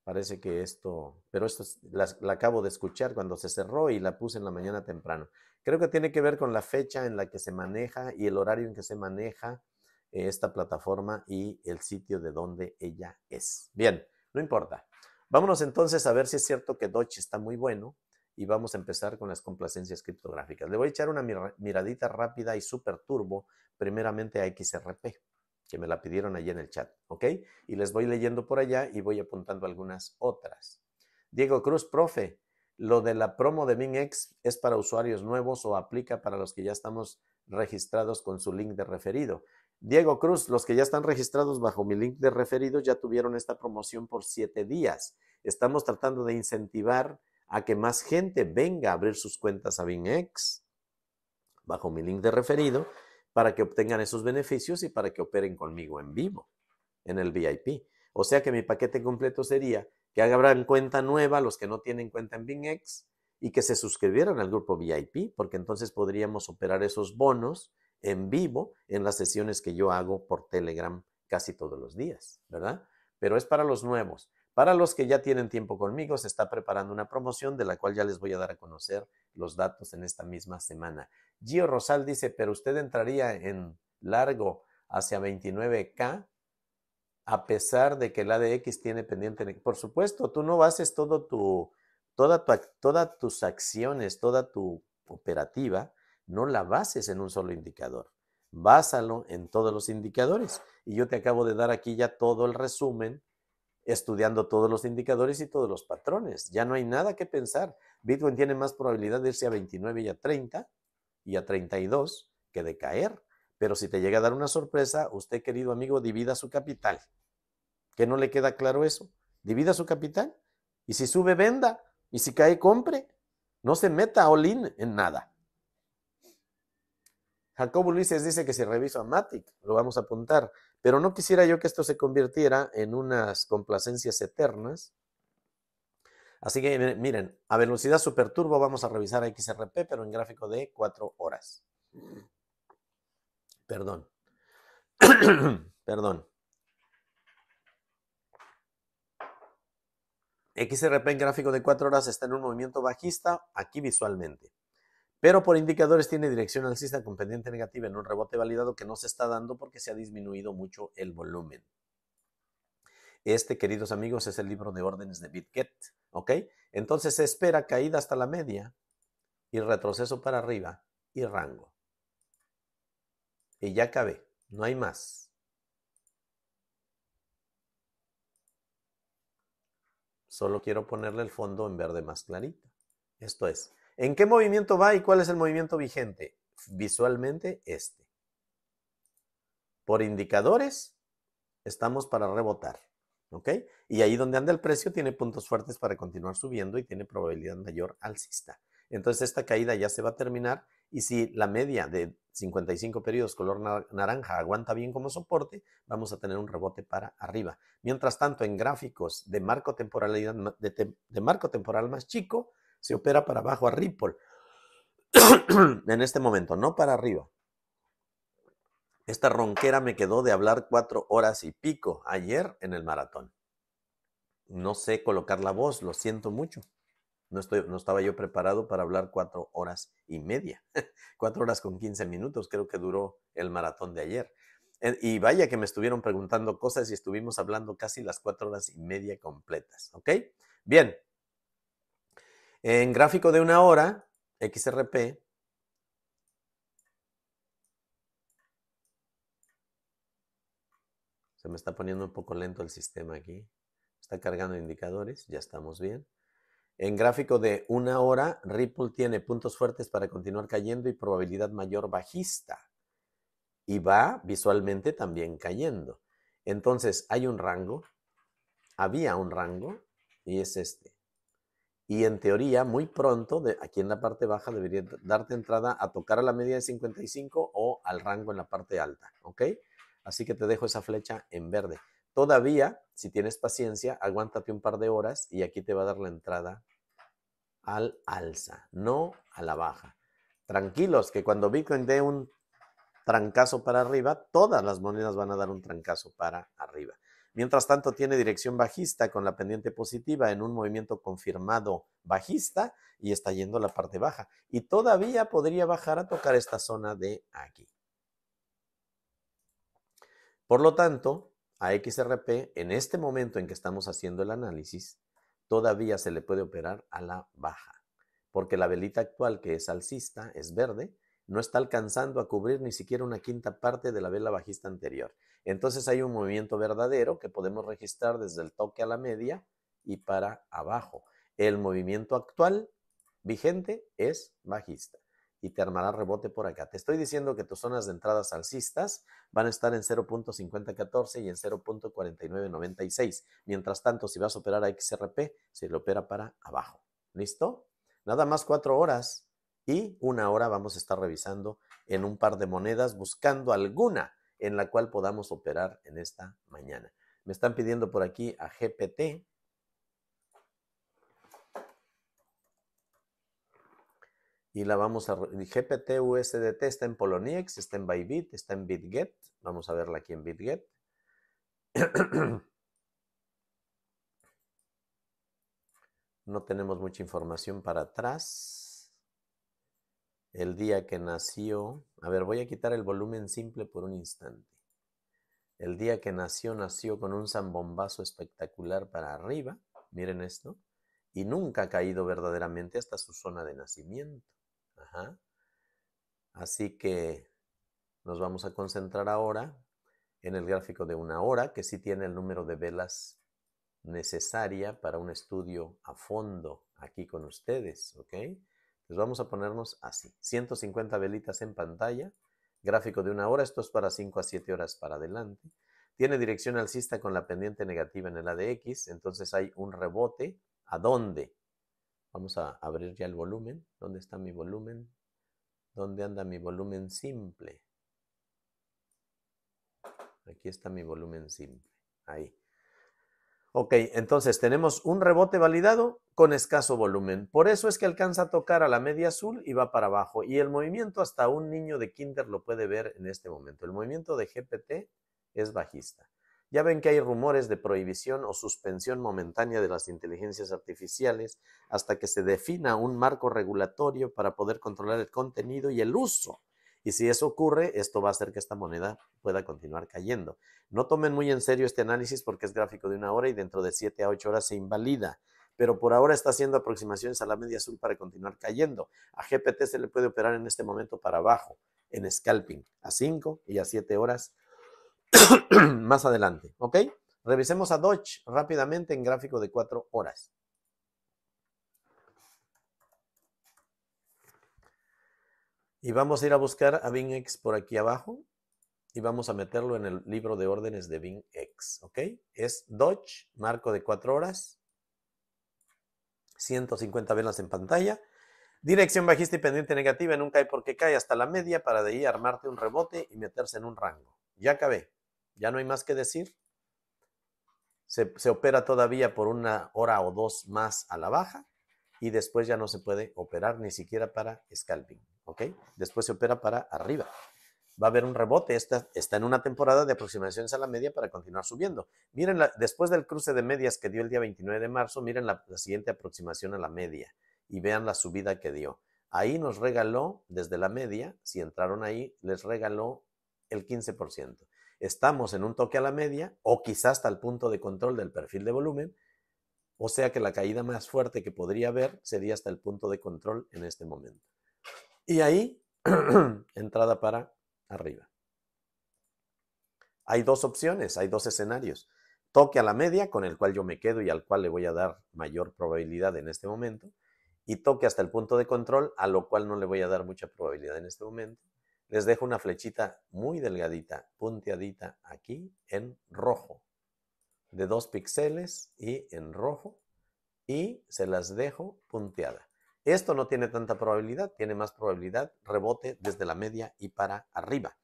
A: Parece que esto, pero esto la, acabo de escuchar cuando se cerró y la puse en la mañana temprano. Creo que tiene que ver con la fecha en la que se maneja y el horario en que se maneja eh, esta plataforma y el sitio de donde ella es. Bien, no importa. Vámonos entonces a ver si es cierto que Doge está muy bueno y vamos a empezar con las complacencias criptográficas. Le voy a echar una miradita rápida y súper turbo, primeramente a XRP que me la pidieron allí en el chat, ¿ok? Y les voy leyendo por allá y voy apuntando algunas otras. Diego Cruz, profe, lo de la promo de MinEx es para usuarios nuevos o aplica para los que ya estamos registrados con su link de referido. Diego Cruz, los que ya están registrados bajo mi link de referido ya tuvieron esta promoción por siete días. Estamos tratando de incentivar a que más gente venga a abrir sus cuentas a BinEx bajo mi link de referido para que obtengan esos beneficios y para que operen conmigo en vivo, en el VIP. O sea que mi paquete completo sería que abran cuenta nueva los que no tienen cuenta en BingX y que se suscribieran al grupo VIP, porque entonces podríamos operar esos bonos en vivo en las sesiones que yo hago por Telegram casi todos los días, ¿verdad? Pero es para los nuevos. Para los que ya tienen tiempo conmigo, se está preparando una promoción de la cual ya les voy a dar a conocer los datos en esta misma semana. Gio Rosal dice, pero usted entraría en largo hacia 29K a pesar de que el ADX tiene pendiente. Por supuesto, tú no bases todo tu, toda tu, todas tus acciones, toda tu operativa, no la bases en un solo indicador. Básalo en todos los indicadores. Y yo te acabo de dar aquí ya todo el resumen estudiando todos los indicadores y todos los patrones. Ya no hay nada que pensar. Bitcoin tiene más probabilidad de irse a 29 y a 30 y a 32 que de caer. Pero si te llega a dar una sorpresa, usted, querido amigo, divida su capital. ¿Que no le queda claro eso? Divida su capital. Y si sube, venda. Y si cae, compre. No se meta a Olin en nada. Jacobo Luises dice que se a Matic, lo vamos a apuntar, pero no quisiera yo que esto se convirtiera en unas complacencias eternas, Así que miren, a velocidad super turbo vamos a revisar a XRP, pero en gráfico de 4 horas. Perdón. Perdón. XRP en gráfico de 4 horas está en un movimiento bajista aquí visualmente. Pero por indicadores tiene dirección alcista con pendiente negativa en un rebote validado que no se está dando porque se ha disminuido mucho el volumen. Este, queridos amigos, es el libro de órdenes de Bitget, ¿ok? Entonces se espera caída hasta la media y retroceso para arriba y rango. Y ya acabé, no hay más. Solo quiero ponerle el fondo en verde más clarito. Esto es, ¿en qué movimiento va y cuál es el movimiento vigente? Visualmente este. Por indicadores, estamos para rebotar. Y ahí donde anda el precio tiene puntos fuertes para continuar subiendo y tiene probabilidad mayor alcista. Entonces esta caída ya se va a terminar y si la media de 55 periodos color naranja aguanta bien como soporte, vamos a tener un rebote para arriba. Mientras tanto, en gráficos de marco, de marco temporal más chico, se opera para abajo a Ripple en este momento, no para arriba. Esta ronquera me quedó de hablar cuatro horas y pico ayer en el maratón. No sé colocar la voz, lo siento mucho. No, estoy, no estaba yo preparado para hablar cuatro horas y media. cuatro horas con quince minutos creo que duró el maratón de ayer. Y vaya que me estuvieron preguntando cosas y estuvimos hablando casi las cuatro horas y media completas. ¿Ok? Bien. En gráfico de una hora, XRP, me está poniendo un poco lento el sistema aquí. Está cargando indicadores, ya estamos bien. En gráfico de una hora, Ripple tiene puntos fuertes para continuar cayendo y probabilidad mayor bajista. Y va visualmente también cayendo. Entonces, hay un rango, había un rango, y es este. Y en teoría, muy pronto, de, aquí en la parte baja, debería darte entrada a tocar a la media de 55 o al rango en la parte alta, ¿ok? Así que te dejo esa flecha en verde. Todavía, si tienes paciencia, aguántate un par de horas y aquí te va a dar la entrada al alza, no a la baja. Tranquilos, que cuando Bitcoin dé un trancazo para arriba, todas las monedas van a dar un trancazo para arriba. Mientras tanto, tiene dirección bajista con la pendiente positiva en un movimiento confirmado bajista y está yendo a la parte baja. Y todavía podría bajar a tocar esta zona de aquí. Por lo tanto, a XRP, en este momento en que estamos haciendo el análisis, todavía se le puede operar a la baja, porque la velita actual que es alcista, es verde, no está alcanzando a cubrir ni siquiera una quinta parte de la vela bajista anterior. Entonces hay un movimiento verdadero que podemos registrar desde el toque a la media y para abajo. El movimiento actual vigente es bajista y te armará rebote por acá. Te estoy diciendo que tus zonas de entradas alcistas van a estar en 0.5014 y en 0.4996. Mientras tanto, si vas a operar a XRP, se lo opera para abajo. ¿Listo? Nada más cuatro horas y una hora vamos a estar revisando en un par de monedas buscando alguna en la cual podamos operar en esta mañana. Me están pidiendo por aquí a GPT, y la vamos a... GPT USDT está en Poloniex, está en Bybit, está en BitGet. Vamos a verla aquí en BitGet. No tenemos mucha información para atrás. El día que nació... A ver, voy a quitar el volumen simple por un instante. El día que nació, nació con un zambombazo espectacular para arriba. Miren esto. Y nunca ha caído verdaderamente hasta su zona de nacimiento. Ajá. Así que nos vamos a concentrar ahora en el gráfico de una hora, que sí tiene el número de velas necesaria para un estudio a fondo aquí con ustedes, ¿ok? Entonces vamos a ponernos así, 150 velitas en pantalla, gráfico de una hora, esto es para 5 a 7 horas para adelante. Tiene dirección alcista con la pendiente negativa en el ADX, entonces hay un rebote. ¿A dónde? Vamos a abrir ya el volumen. ¿Dónde está mi volumen? ¿Dónde anda mi volumen simple? Aquí está mi volumen simple. Ahí. Ok, entonces tenemos un rebote validado con escaso volumen. Por eso es que alcanza a tocar a la media azul y va para abajo. Y el movimiento hasta un niño de kinder lo puede ver en este momento. El movimiento de GPT es bajista. Ya ven que hay rumores de prohibición o suspensión momentánea de las inteligencias artificiales hasta que se defina un marco regulatorio para poder controlar el contenido y el uso. Y si eso ocurre, esto va a hacer que esta moneda pueda continuar cayendo. No tomen muy en serio este análisis porque es gráfico de una hora y dentro de 7 a 8 horas se invalida. Pero por ahora está haciendo aproximaciones a la media azul para continuar cayendo. A GPT se le puede operar en este momento para abajo, en scalping, a 5 y a 7 horas más adelante, ¿ok? Revisemos a Dodge rápidamente en gráfico de cuatro horas. Y vamos a ir a buscar a BingX por aquí abajo y vamos a meterlo en el libro de órdenes de BingX, ¿ok? Es Dodge, marco de 4 horas, 150 velas en pantalla, dirección bajista y pendiente negativa, nunca hay por qué cae hasta la media para de ahí armarte un rebote y meterse en un rango. Ya acabé. Ya no hay más que decir. Se, opera todavía por una hora o dos más a la baja y después ya no se puede operar ni siquiera para scalping, ¿ok? Después se opera para arriba. Va a haber un rebote, está en una temporada de aproximaciones a la media para continuar subiendo. Miren, después del cruce de medias que dio el día 29 de marzo, miren la, la siguiente aproximación a la media y vean la subida que dio. Ahí nos regaló, desde la media, si entraron ahí, les regaló el 15% estamos en un toque a la media o quizás hasta el punto de control del perfil de volumen, o sea que la caída más fuerte que podría haber sería hasta el punto de control en este momento. Y ahí, entrada para arriba. Hay dos opciones, hay dos escenarios. Toque a la media, con el cual yo me quedo y al cual le voy a dar mayor probabilidad en este momento. Y toque hasta el punto de control, a lo cual no le voy a dar mucha probabilidad en este momento les dejo una flechita muy delgadita, punteadita aquí en rojo, de dos píxeles y en rojo, y se las dejo punteada. Esto no tiene tanta probabilidad, tiene más probabilidad rebote desde la media y para arriba.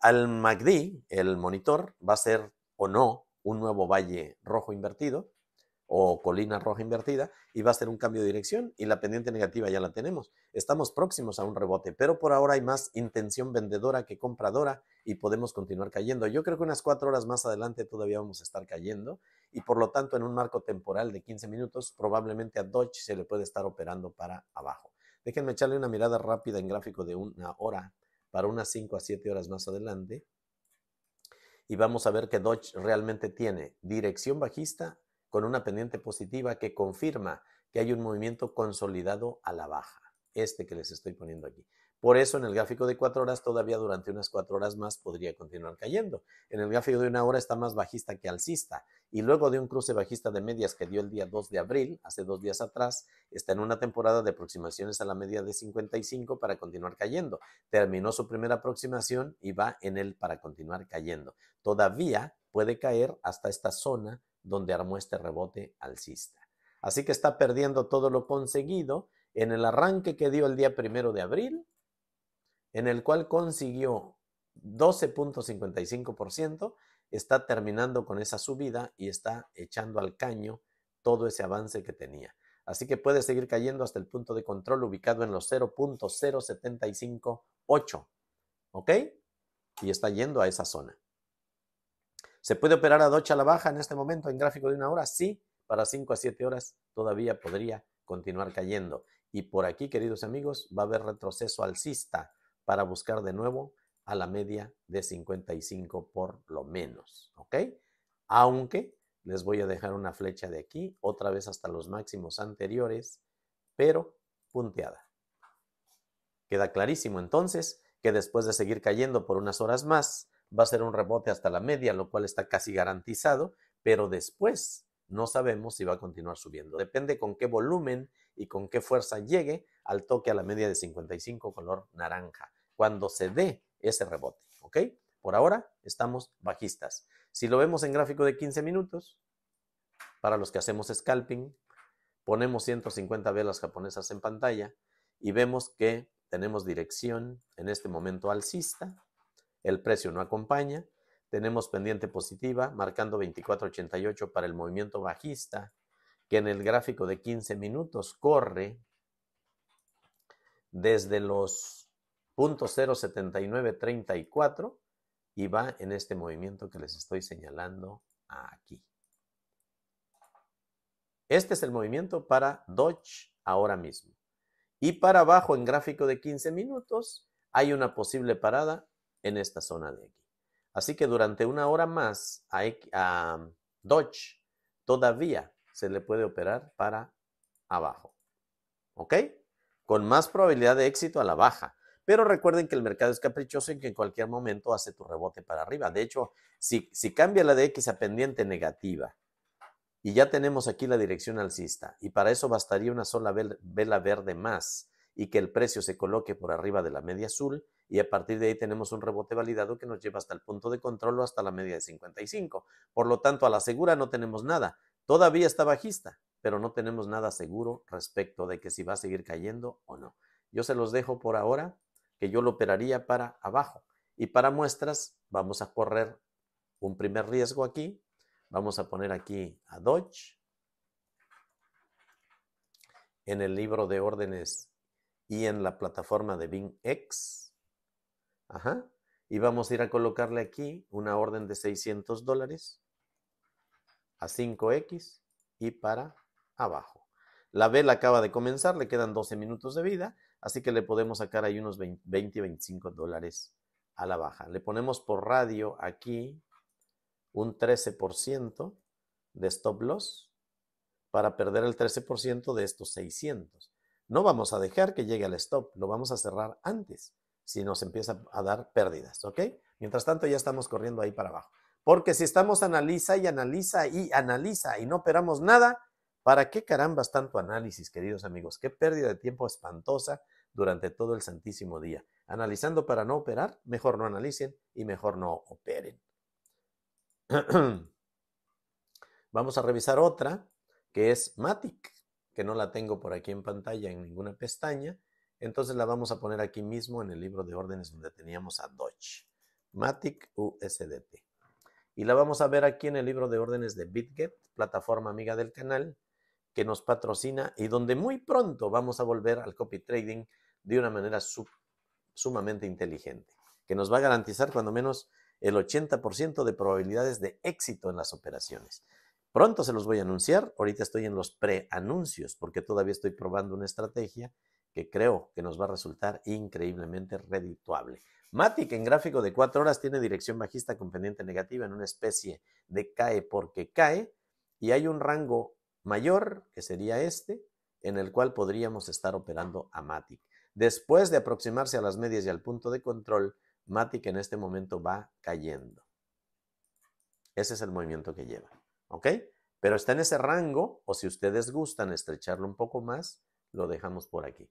A: Al MACD, el monitor, va a ser o no un nuevo valle rojo invertido, o colina roja invertida y va a ser un cambio de dirección y la pendiente negativa ya la tenemos. Estamos próximos a un rebote, pero por ahora hay más intención vendedora que compradora y podemos continuar cayendo. Yo creo que unas cuatro horas más adelante todavía vamos a estar cayendo y por lo tanto en un marco temporal de 15 minutos probablemente a Dodge se le puede estar operando para abajo. Déjenme echarle una mirada rápida en gráfico de una hora para unas 5 a siete horas más adelante. Y vamos a ver que Dodge realmente tiene dirección bajista con una pendiente positiva que confirma que hay un movimiento consolidado a la baja, este que les estoy poniendo aquí. Por eso en el gráfico de cuatro horas todavía durante unas cuatro horas más podría continuar cayendo. En el gráfico de una hora está más bajista que alcista y luego de un cruce bajista de medias que dio el día 2 de abril, hace dos días atrás, está en una temporada de aproximaciones a la media de 55 para continuar cayendo. Terminó su primera aproximación y va en él para continuar cayendo. Todavía puede caer hasta esta zona donde armó este rebote alcista. Así que está perdiendo todo lo conseguido en el arranque que dio el día primero de abril, en el cual consiguió 12.55%, está terminando con esa subida y está echando al caño todo ese avance que tenía. Así que puede seguir cayendo hasta el punto de control ubicado en los 0.0758. ¿Ok? Y está yendo a esa zona. ¿Se puede operar a docha a la baja en este momento en gráfico de una hora? Sí, para 5 a 7 horas todavía podría continuar cayendo. Y por aquí, queridos amigos, va a haber retroceso alcista para buscar de nuevo a la media de 55 por lo menos, ¿ok? Aunque les voy a dejar una flecha de aquí, otra vez hasta los máximos anteriores, pero punteada. Queda clarísimo entonces que después de seguir cayendo por unas horas más, va a ser un rebote hasta la media, lo cual está casi garantizado, pero después no sabemos si va a continuar subiendo. Depende con qué volumen y con qué fuerza llegue al toque a la media de 55 color naranja, cuando se dé ese rebote, ¿ok? Por ahora estamos bajistas. Si lo vemos en gráfico de 15 minutos, para los que hacemos scalping, ponemos 150 velas japonesas en pantalla y vemos que tenemos dirección en este momento alcista, el precio no acompaña. Tenemos pendiente positiva, marcando 24.88 para el movimiento bajista, que en el gráfico de 15 minutos corre desde los 0.07934 y va en este movimiento que les estoy señalando aquí. Este es el movimiento para Dodge ahora mismo. Y para abajo en gráfico de 15 minutos hay una posible parada en esta zona de aquí. Así que durante una hora más a, a um, Dodge todavía se le puede operar para abajo. ¿Ok? Con más probabilidad de éxito a la baja. Pero recuerden que el mercado es caprichoso y que en cualquier momento hace tu rebote para arriba. De hecho, si cambia la de X a pendiente negativa y ya tenemos aquí la dirección alcista y para eso bastaría una sola vela verde más y que el precio se coloque por arriba de la media azul y a partir de ahí tenemos un rebote validado que nos lleva hasta el punto de control o hasta la media de 55. Por lo tanto, a la segura no tenemos nada. Todavía está bajista, pero no tenemos nada seguro respecto de que si va a seguir cayendo o no. Yo se los dejo por ahora, que yo lo operaría para abajo. Y para muestras vamos a correr un primer riesgo aquí. Vamos a poner aquí a Dodge. En el libro de órdenes y en la plataforma de Bing X. Ajá. Y vamos a ir a colocarle aquí una orden de 600 dólares a 5X y para abajo. La vela acaba de comenzar, le quedan 12 minutos de vida, así que le podemos sacar ahí unos 20 y 25 dólares a la baja. Le ponemos por radio aquí un 13% de stop loss para perder el 13% de estos 600. No vamos a dejar que llegue al stop, lo vamos a cerrar antes si nos empieza a dar pérdidas, ¿ok? Mientras tanto ya estamos corriendo ahí para abajo. Porque si estamos analiza y analiza y analiza y no operamos nada, ¿para qué carambas tanto análisis, queridos amigos? Qué pérdida de tiempo espantosa durante todo el santísimo día. Analizando para no operar, mejor no analicen y mejor no operen. Vamos a revisar otra, que es Matic que no la tengo por aquí en pantalla en ninguna pestaña, entonces la vamos a poner aquí mismo en el libro de órdenes donde teníamos a Dodge, Matic USDT. Y la vamos a ver aquí en el libro de órdenes de BitGet, plataforma amiga del canal, que nos patrocina y donde muy pronto vamos a volver al copy trading de una manera sumamente inteligente, que nos va a garantizar cuando menos el 80% de probabilidades de éxito en las operaciones. Pronto se los voy a anunciar, ahorita estoy en los preanuncios porque todavía estoy probando una estrategia que creo que nos va a resultar increíblemente redituable. Matic en gráfico de cuatro horas tiene dirección bajista con pendiente negativa en una especie de cae porque cae y hay un rango mayor que sería este en el cual podríamos estar operando a Matic. Después de aproximarse a las medias y al punto de control, Matic en este momento va cayendo. Ese es el movimiento que lleva. ¿ok? Pero está en ese rango, o si ustedes gustan estrecharlo un poco más, lo dejamos por aquí.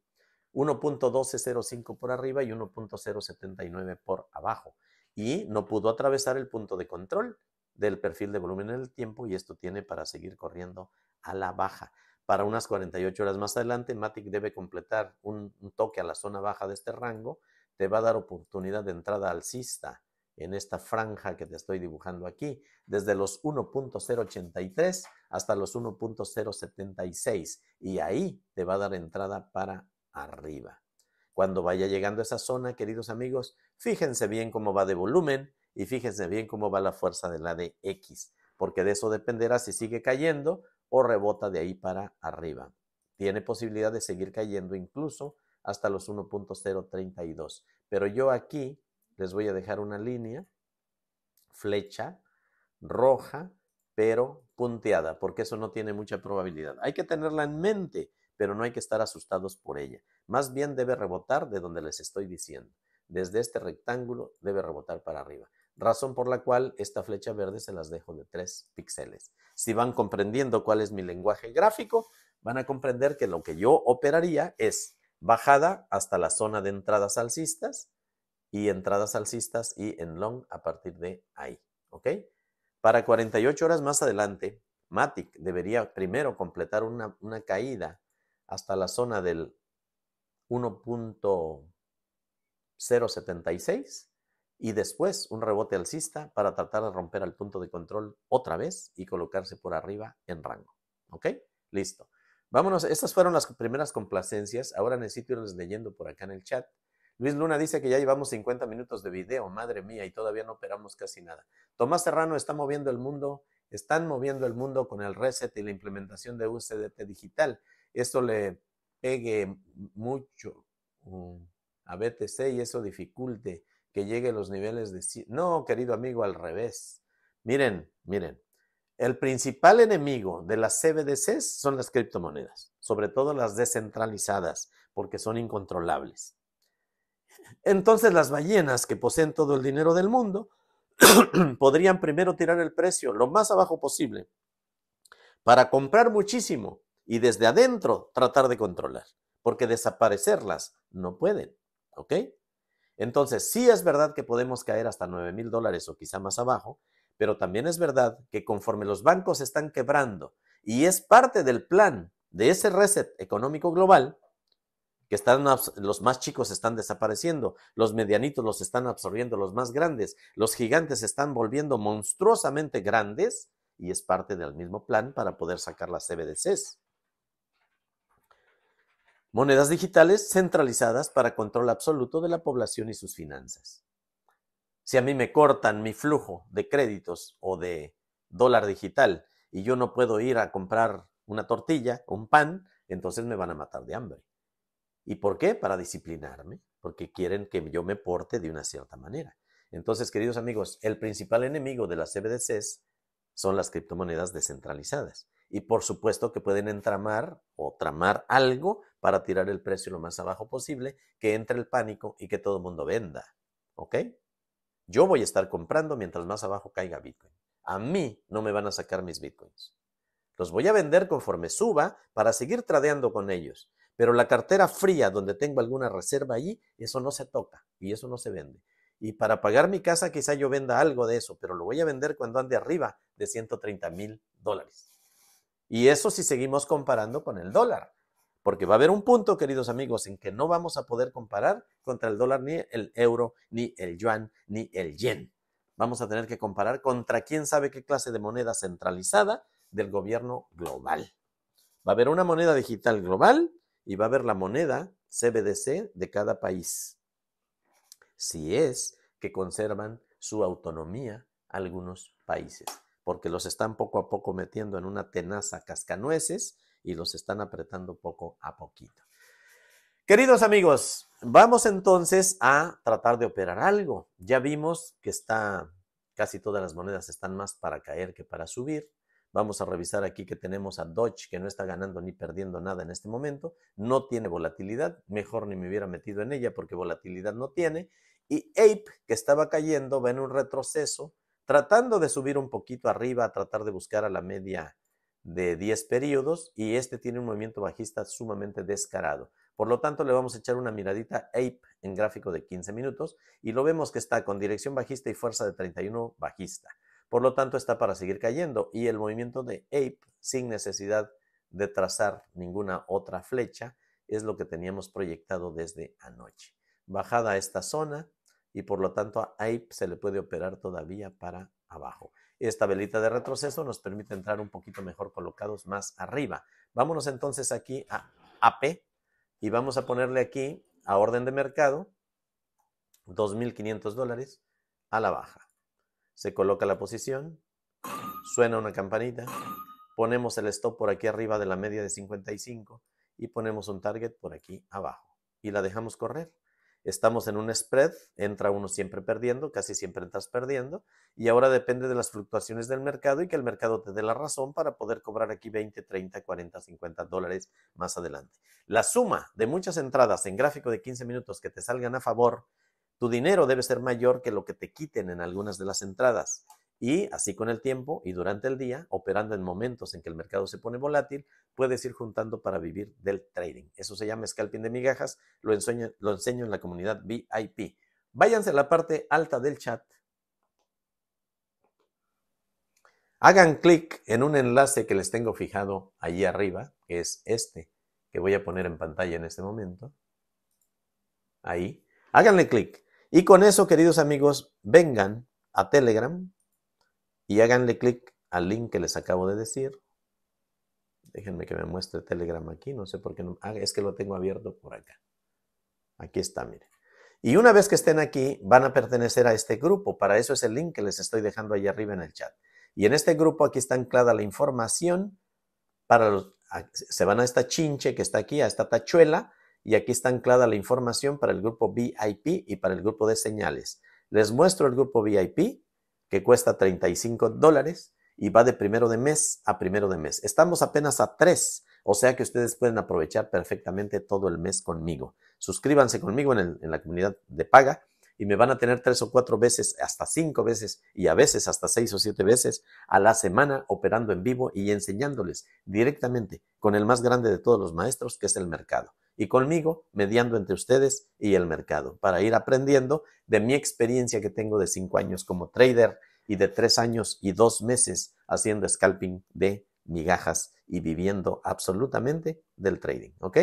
A: 1.1205 por arriba y 1.079 por abajo. Y no pudo atravesar el punto de control del perfil de volumen en el tiempo y esto tiene para seguir corriendo a la baja. Para unas 48 horas más adelante, Matic debe completar un, un toque a la zona baja de este rango, te va a dar oportunidad de entrada alcista en esta franja que te estoy dibujando aquí, desde los 1.083 hasta los 1.076 y ahí te va a dar entrada para arriba. Cuando vaya llegando a esa zona, queridos amigos, fíjense bien cómo va de volumen y fíjense bien cómo va la fuerza de la de X, porque de eso dependerá si sigue cayendo o rebota de ahí para arriba. Tiene posibilidad de seguir cayendo incluso hasta los 1.032, pero yo aquí les voy a dejar una línea, flecha roja, pero punteada, porque eso no tiene mucha probabilidad. Hay que tenerla en mente, pero no hay que estar asustados por ella. Más bien debe rebotar de donde les estoy diciendo. Desde este rectángulo debe rebotar para arriba. Razón por la cual esta flecha verde se las dejo de 3 píxeles. Si van comprendiendo cuál es mi lenguaje gráfico, van a comprender que lo que yo operaría es bajada hasta la zona de entradas alcistas, y entradas alcistas y en long a partir de ahí. ¿Ok? Para 48 horas más adelante, Matic debería primero completar una, caída hasta la zona del 1.076 y después un rebote alcista para tratar de romper al punto de control otra vez y colocarse por arriba en rango. ¿Ok? Listo. Vámonos, estas fueron las primeras complacencias. Ahora necesito irles leyendo por acá en el chat. Luis Luna dice que ya llevamos 50 minutos de video, madre mía, y todavía no operamos casi nada. Tomás Serrano está moviendo el mundo, están moviendo el mundo con el reset y la implementación de UCDT digital. Esto le pegue mucho uh, a BTC y eso dificulte que llegue a los niveles de... No, querido amigo, al revés. Miren, miren, el principal enemigo de las CBDCs son las criptomonedas, sobre todo las descentralizadas, porque son incontrolables. Entonces las ballenas que poseen todo el dinero del mundo podrían primero tirar el precio lo más abajo posible para comprar muchísimo y desde adentro tratar de controlar, porque desaparecerlas no pueden, ¿ok? Entonces sí es verdad que podemos caer hasta 9 mil dólares o quizá más abajo, pero también es verdad que conforme los bancos están quebrando y es parte del plan de ese reset económico global, que están los más chicos están desapareciendo, los medianitos los están absorbiendo los más grandes, los gigantes se están volviendo monstruosamente grandes y es parte del mismo plan para poder sacar las CBDCs. Monedas digitales centralizadas para control absoluto de la población y sus finanzas. Si a mí me cortan mi flujo de créditos o de dólar digital y yo no puedo ir a comprar una tortilla, un pan, entonces me van a matar de hambre. ¿Y por qué? Para disciplinarme, porque quieren que yo me porte de una cierta manera. Entonces, queridos amigos, el principal enemigo de las CBDCs son las criptomonedas descentralizadas. Y por supuesto que pueden entramar o tramar algo para tirar el precio lo más abajo posible, que entre el pánico y que todo el mundo venda. ¿Ok? Yo voy a estar comprando mientras más abajo caiga Bitcoin. A mí no me van a sacar mis Bitcoins. Los voy a vender conforme suba para seguir tradeando con ellos. Pero la cartera fría donde tengo alguna reserva allí, eso no se toca y eso no se vende. Y para pagar mi casa quizá yo venda algo de eso, pero lo voy a vender cuando ande arriba de 130 mil dólares. Y eso si seguimos comparando con el dólar. Porque va a haber un punto, queridos amigos, en que no vamos a poder comparar contra el dólar ni el euro, ni el yuan, ni el yen. Vamos a tener que comparar contra quién sabe qué clase de moneda centralizada del gobierno global. Va a haber una moneda digital global y va a haber la moneda CBDC de cada país. Si es que conservan su autonomía algunos países, porque los están poco a poco metiendo en una tenaza cascanueces y los están apretando poco a poquito. Queridos amigos, vamos entonces a tratar de operar algo. Ya vimos que está casi todas las monedas están más para caer que para subir. Vamos a revisar aquí que tenemos a Dodge, que no está ganando ni perdiendo nada en este momento. No tiene volatilidad, mejor ni me hubiera metido en ella porque volatilidad no tiene. Y Ape, que estaba cayendo, va en un retroceso, tratando de subir un poquito arriba, a tratar de buscar a la media de 10 periodos. Y este tiene un movimiento bajista sumamente descarado. Por lo tanto, le vamos a echar una miradita Ape en gráfico de 15 minutos y lo vemos que está con dirección bajista y fuerza de 31 bajista. Por lo tanto, está para seguir cayendo y el movimiento de ape, sin necesidad de trazar ninguna otra flecha, es lo que teníamos proyectado desde anoche. Bajada a esta zona y por lo tanto a ape se le puede operar todavía para abajo. Esta velita de retroceso nos permite entrar un poquito mejor colocados más arriba. Vámonos entonces aquí a AP y vamos a ponerle aquí a orden de mercado 2.500 dólares a la baja se coloca la posición, suena una campanita, ponemos el stop por aquí arriba de la media de 55 y ponemos un target por aquí abajo y la dejamos correr. Estamos en un spread, entra uno siempre perdiendo, casi siempre estás perdiendo, y ahora depende de las fluctuaciones del mercado y que el mercado te dé la razón para poder cobrar aquí 20, 30, 40, 50 dólares más adelante. La suma de muchas entradas en gráfico de 15 minutos que te salgan a favor tu dinero debe ser mayor que lo que te quiten en algunas de las entradas. Y así con el tiempo y durante el día, operando en momentos en que el mercado se pone volátil, puedes ir juntando para vivir del trading. Eso se llama scalping de migajas, lo enseño, lo enseño en la comunidad VIP. Váyanse a la parte alta del chat. Hagan clic en un enlace que les tengo fijado allí arriba, que es este, que voy a poner en pantalla en este momento. Ahí. Háganle clic. Y con eso, queridos amigos, vengan a Telegram y háganle clic al link que les acabo de decir. Déjenme que me muestre Telegram aquí, no sé por qué no. Ah, es que lo tengo abierto por acá. Aquí está, miren. Y una vez que estén aquí, van a pertenecer a este grupo. Para eso es el link que les estoy dejando ahí arriba en el chat. Y en este grupo aquí está anclada la información para se van a esta chinche que está aquí, a esta tachuela, y aquí está anclada la información para el grupo VIP y para el grupo de señales. Les muestro el grupo VIP que cuesta 35 dólares y va de primero de mes a primero de mes. Estamos apenas a tres, o sea que ustedes pueden aprovechar perfectamente todo el mes conmigo. Suscríbanse conmigo en la comunidad de paga y me van a tener tres o cuatro veces, hasta cinco veces y a veces hasta seis o siete veces a la semana operando en vivo y enseñándoles directamente con el más grande de todos los maestros, que es el mercado y conmigo, mediando entre ustedes y el mercado, para ir aprendiendo de mi experiencia que tengo de cinco años como trader y de tres años y dos meses haciendo scalping de migajas y viviendo absolutamente del trading, ¿ok?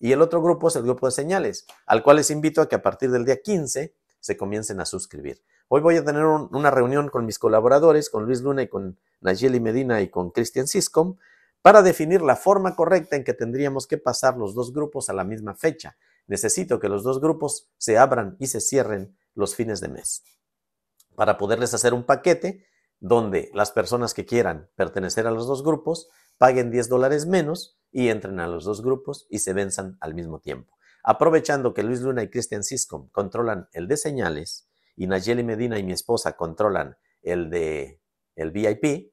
A: Y el otro grupo es el grupo de señales, al cual les invito a que a partir del día 15 se comiencen a suscribir. Hoy voy a tener una reunión con mis colaboradores, con Luis Luna y con Nayeli Medina y con Christian Siscom, para definir la forma correcta en que tendríamos que pasar los dos grupos a la misma fecha. Necesito que los dos grupos se abran y se cierren los fines de mes. Para poderles hacer un paquete donde las personas que quieran pertenecer a los dos grupos paguen 10 dólares menos y entren a los dos grupos y se venzan al mismo tiempo. Aprovechando que Luis Luna y Christian Siscom controlan el de señales y Nayeli Medina y mi esposa controlan el de el VIP,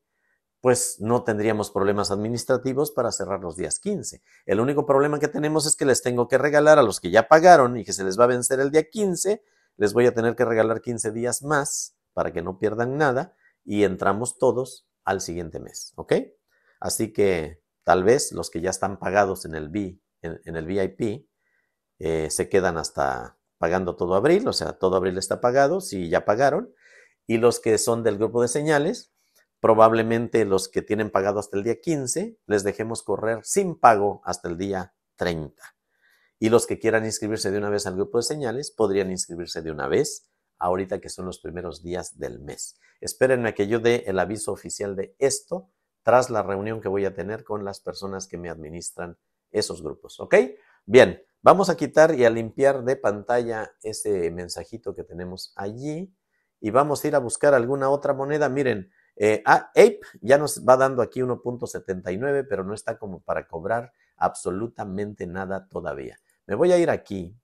A: pues no tendríamos problemas administrativos para cerrar los días 15. El único problema que tenemos es que les tengo que regalar a los que ya pagaron y que se les va a vencer el día 15, les voy a tener que regalar 15 días más para que no pierdan nada y entramos todos al siguiente mes, ¿ok? Así que tal vez los que ya están pagados en el, VIP eh, se quedan hasta pagando todo abril, o sea, todo abril está pagado si ya pagaron, y los que son del grupo de señales, Probablemente los que tienen pagado hasta el día 15 les dejemos correr sin pago hasta el día 30. Y los que quieran inscribirse de una vez al grupo de señales podrían inscribirse de una vez ahorita que son los primeros días del mes. Espérenme a que yo dé el aviso oficial de esto tras la reunión que voy a tener con las personas que me administran esos grupos. ¿Ok? Bien, vamos a quitar y a limpiar de pantalla ese mensajito que tenemos allí y vamos a ir a buscar alguna otra moneda. Miren, eh, ah, Ape ya nos va dando aquí 1.79, pero no está como para cobrar absolutamente nada todavía. Me voy a ir aquí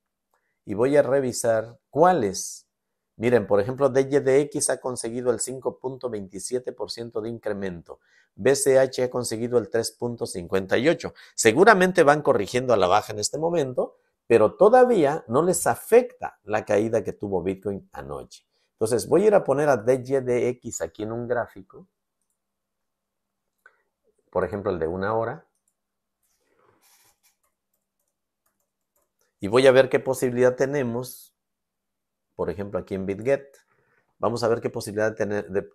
A: y voy a revisar cuáles. Miren, por ejemplo, DYDX ha conseguido el 5.27% de incremento. BCH ha conseguido el 3.58. Seguramente van corrigiendo a la baja en este momento, pero todavía no les afecta la caída que tuvo Bitcoin anoche. Entonces, voy a ir a poner a DYDX de x aquí en un gráfico. Por ejemplo, el de una hora. Y voy a ver qué posibilidad tenemos, por ejemplo, aquí en BitGet. Vamos a ver qué posibilidad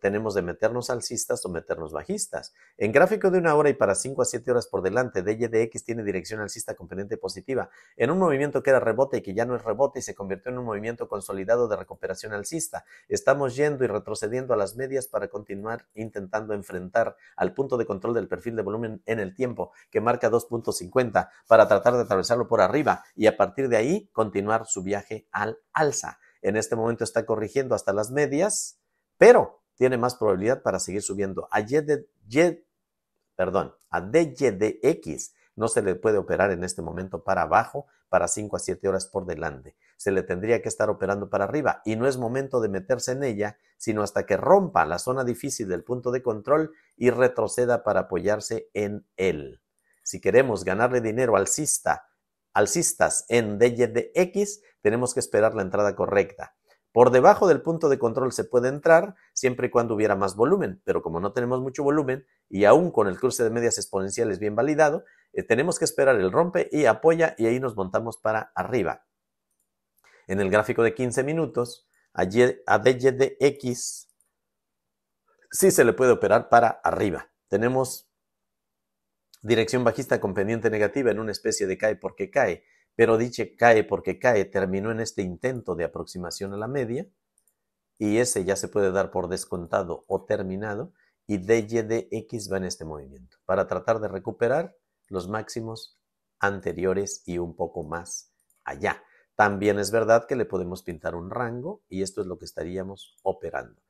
A: tenemos de meternos alcistas o meternos bajistas. En gráfico de una hora y para 5 a 7 horas por delante, DYDX tiene dirección alcista con pendiente positiva. En un movimiento que era rebote y que ya no es rebote y se convirtió en un movimiento consolidado de recuperación alcista. Estamos yendo y retrocediendo a las medias para continuar intentando enfrentar al punto de control del perfil de volumen en el tiempo, que marca 2.50, para tratar de atravesarlo por arriba y a partir de ahí continuar su viaje al alza en este momento está corrigiendo hasta las medias, pero tiene más probabilidad para seguir subiendo. A, DYDX no se le puede operar en este momento para abajo, para 5 a 7 horas por delante. Se le tendría que estar operando para arriba y no es momento de meterse en ella, sino hasta que rompa la zona difícil del punto de control y retroceda para apoyarse en él. Si queremos ganarle dinero alcista alcistas en x tenemos que esperar la entrada correcta. Por debajo del punto de control se puede entrar siempre y cuando hubiera más volumen, pero como no tenemos mucho volumen y aún con el cruce de medias exponenciales bien validado, eh, tenemos que esperar el rompe y apoya y ahí nos montamos para arriba. En el gráfico de 15 minutos, a, y, a x sí se le puede operar para arriba. Tenemos Dirección bajista con pendiente negativa en una especie de cae porque cae, pero dice cae porque cae terminó en este intento de aproximación a la media y ese ya se puede dar por descontado o terminado y dy de x va en este movimiento para tratar de recuperar los máximos anteriores y un poco más allá. También es verdad que le podemos pintar un rango y esto es lo que estaríamos operando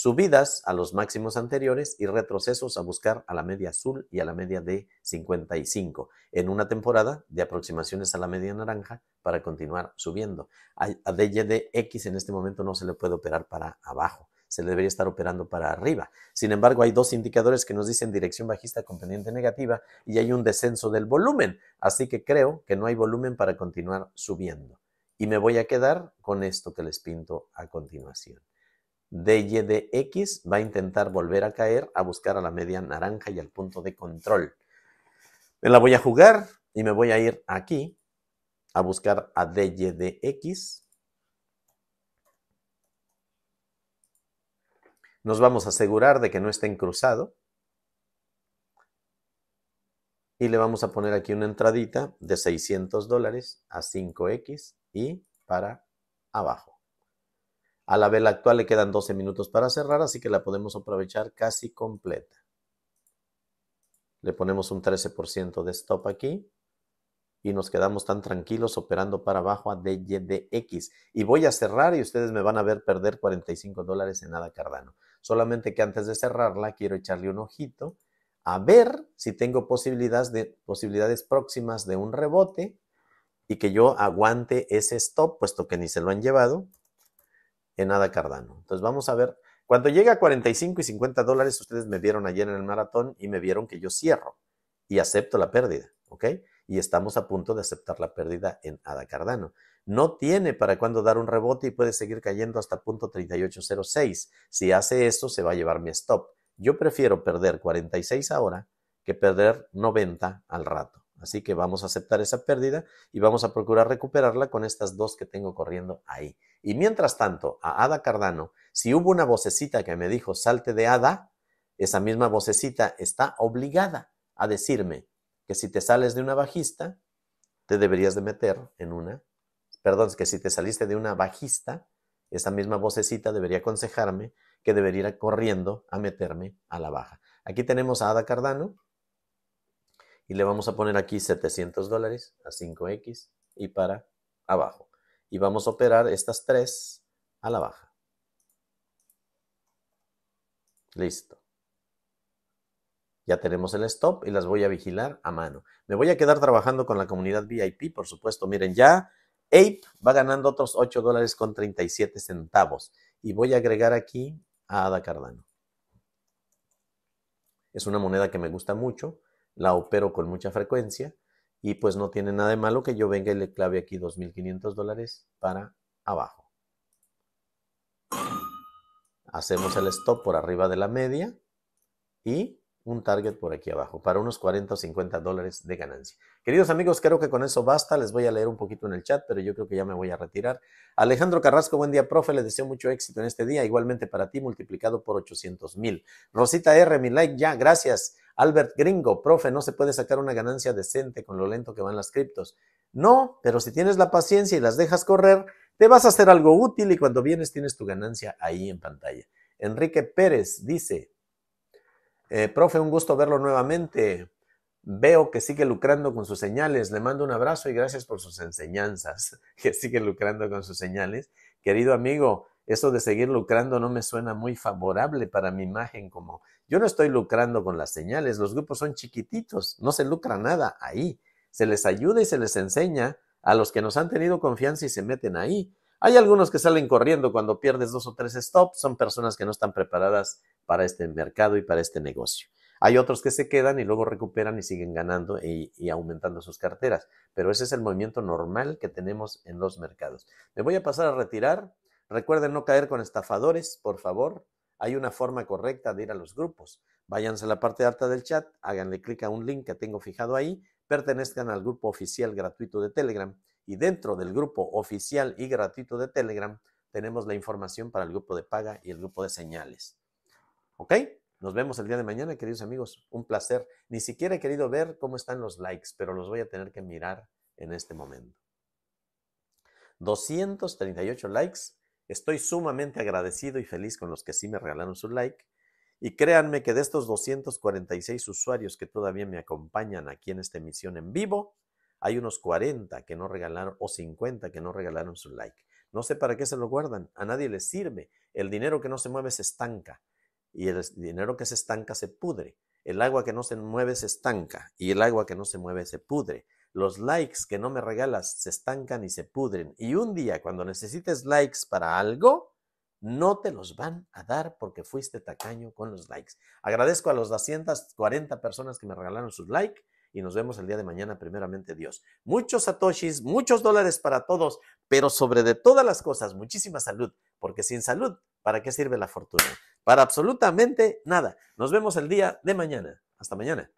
A: subidas a los máximos anteriores y retrocesos a buscar a la media azul y a la media de 55 en una temporada de aproximaciones a la media naranja para continuar subiendo. A X en este momento no se le puede operar para abajo, se le debería estar operando para arriba. Sin embargo, hay dos indicadores que nos dicen dirección bajista con pendiente negativa y hay un descenso del volumen, así que creo que no hay volumen para continuar subiendo. Y me voy a quedar con esto que les pinto a continuación. DYDX va a intentar volver a caer a buscar a la media naranja y al punto de control. Me la voy a jugar y me voy a ir aquí a buscar a DYDX. Nos vamos a asegurar de que no esté en cruzado. Y le vamos a poner aquí una entradita de 600 dólares a 5X y para abajo. A la vela actual le quedan 12 minutos para cerrar, así que la podemos aprovechar casi completa. Le ponemos un 13% de stop aquí y nos quedamos tan tranquilos operando para abajo a DYDX. Y voy a cerrar y ustedes me van a ver perder 45 dólares en nada Cardano. Solamente que antes de cerrarla quiero echarle un ojito a ver si tengo posibilidades, de, posibilidades próximas de un rebote y que yo aguante ese stop, puesto que ni se lo han llevado en ADA Cardano. Entonces vamos a ver, cuando llega a 45 y 50 dólares, ustedes me vieron ayer en el maratón y me vieron que yo cierro y acepto la pérdida, ¿ok? Y estamos a punto de aceptar la pérdida en ADA Cardano. No tiene para cuándo dar un rebote y puede seguir cayendo hasta punto 3806. Si hace eso se va a llevar mi stop. Yo prefiero perder 46 ahora que perder 90 al rato. Así que vamos a aceptar esa pérdida y vamos a procurar recuperarla con estas dos que tengo corriendo ahí. Y mientras tanto, a Ada Cardano, si hubo una vocecita que me dijo salte de Ada, esa misma vocecita está obligada a decirme que si te sales de una bajista, te deberías de meter en una, perdón, que si te saliste de una bajista, esa misma vocecita debería aconsejarme que debería ir corriendo a meterme a la baja. Aquí tenemos a Ada Cardano y le vamos a poner aquí 700 dólares a 5X y para abajo y vamos a operar estas tres a la baja. Listo. Ya tenemos el stop y las voy a vigilar a mano. Me voy a quedar trabajando con la comunidad VIP, por supuesto. Miren, ya Ape va ganando otros 8 dólares con 37 centavos. Y voy a agregar aquí a Ada Cardano. Es una moneda que me gusta mucho, la opero con mucha frecuencia y pues no tiene nada de malo que yo venga y le clave aquí 2.500 dólares para abajo. Hacemos el stop por arriba de la media y un target por aquí abajo para unos 40 o 50 dólares de ganancia. Queridos amigos, creo que con eso basta. Les voy a leer un poquito en el chat, pero yo creo que ya me voy a retirar. Alejandro Carrasco, buen día, profe. Le deseo mucho éxito en este día. Igualmente para ti, multiplicado por 800,000. mil. Rosita R, mi like ya. Gracias. Albert Gringo, profe, no se puede sacar una ganancia decente con lo lento que van las criptos. No, pero si tienes la paciencia y las dejas correr, te vas a hacer algo útil y cuando vienes tienes tu ganancia ahí en pantalla. Enrique Pérez dice, eh, profe, un gusto verlo nuevamente. Veo que sigue lucrando con sus señales. Le mando un abrazo y gracias por sus enseñanzas, que sigue lucrando con sus señales. Querido amigo, eso de seguir lucrando no me suena muy favorable para mi imagen como yo no estoy lucrando con las señales, los grupos son chiquititos, no se lucra nada ahí, se les ayuda y se les enseña a los que nos han tenido confianza y se meten ahí. Hay algunos que salen corriendo cuando pierdes dos o tres stops, son personas que no están preparadas para este mercado y para este negocio. Hay otros que se quedan y luego recuperan y siguen ganando y, aumentando sus carteras. Pero ese es el movimiento normal que tenemos en los mercados. Me voy a pasar a retirar. Recuerden no caer con estafadores, por favor. Hay una forma correcta de ir a los grupos. Váyanse a la parte alta del chat, háganle clic a un link que tengo fijado ahí, pertenezcan al grupo oficial gratuito de Telegram y dentro del grupo oficial y gratuito de Telegram tenemos la información para el grupo de paga y el grupo de señales. ¿Ok? Nos vemos el día de mañana, queridos amigos. Un placer. Ni siquiera he querido ver cómo están los likes, pero los voy a tener que mirar en este momento. 238 likes Estoy sumamente agradecido y feliz con los que sí me regalaron su like. Y créanme que de estos 246 usuarios que todavía me acompañan aquí en esta emisión en vivo, hay unos 40 que no regalaron o 50 que no regalaron su like. No sé para qué se lo guardan, a nadie les sirve. El dinero que no se mueve se estanca y el dinero que se estanca se pudre. El agua que no se mueve se estanca y el agua que no se mueve se pudre. Los likes que no me regalas se estancan y se pudren. Y un día, cuando necesites likes para algo, no te los van a dar porque fuiste tacaño con los likes. Agradezco a los 240 personas que me regalaron sus likes y nos vemos el día de mañana, primeramente Dios. Muchos satoshis, muchos dólares para todos, pero sobre de todas las cosas, muchísima salud, porque sin salud, ¿para qué sirve la fortuna? Para absolutamente nada. Nos vemos el día de mañana. Hasta mañana.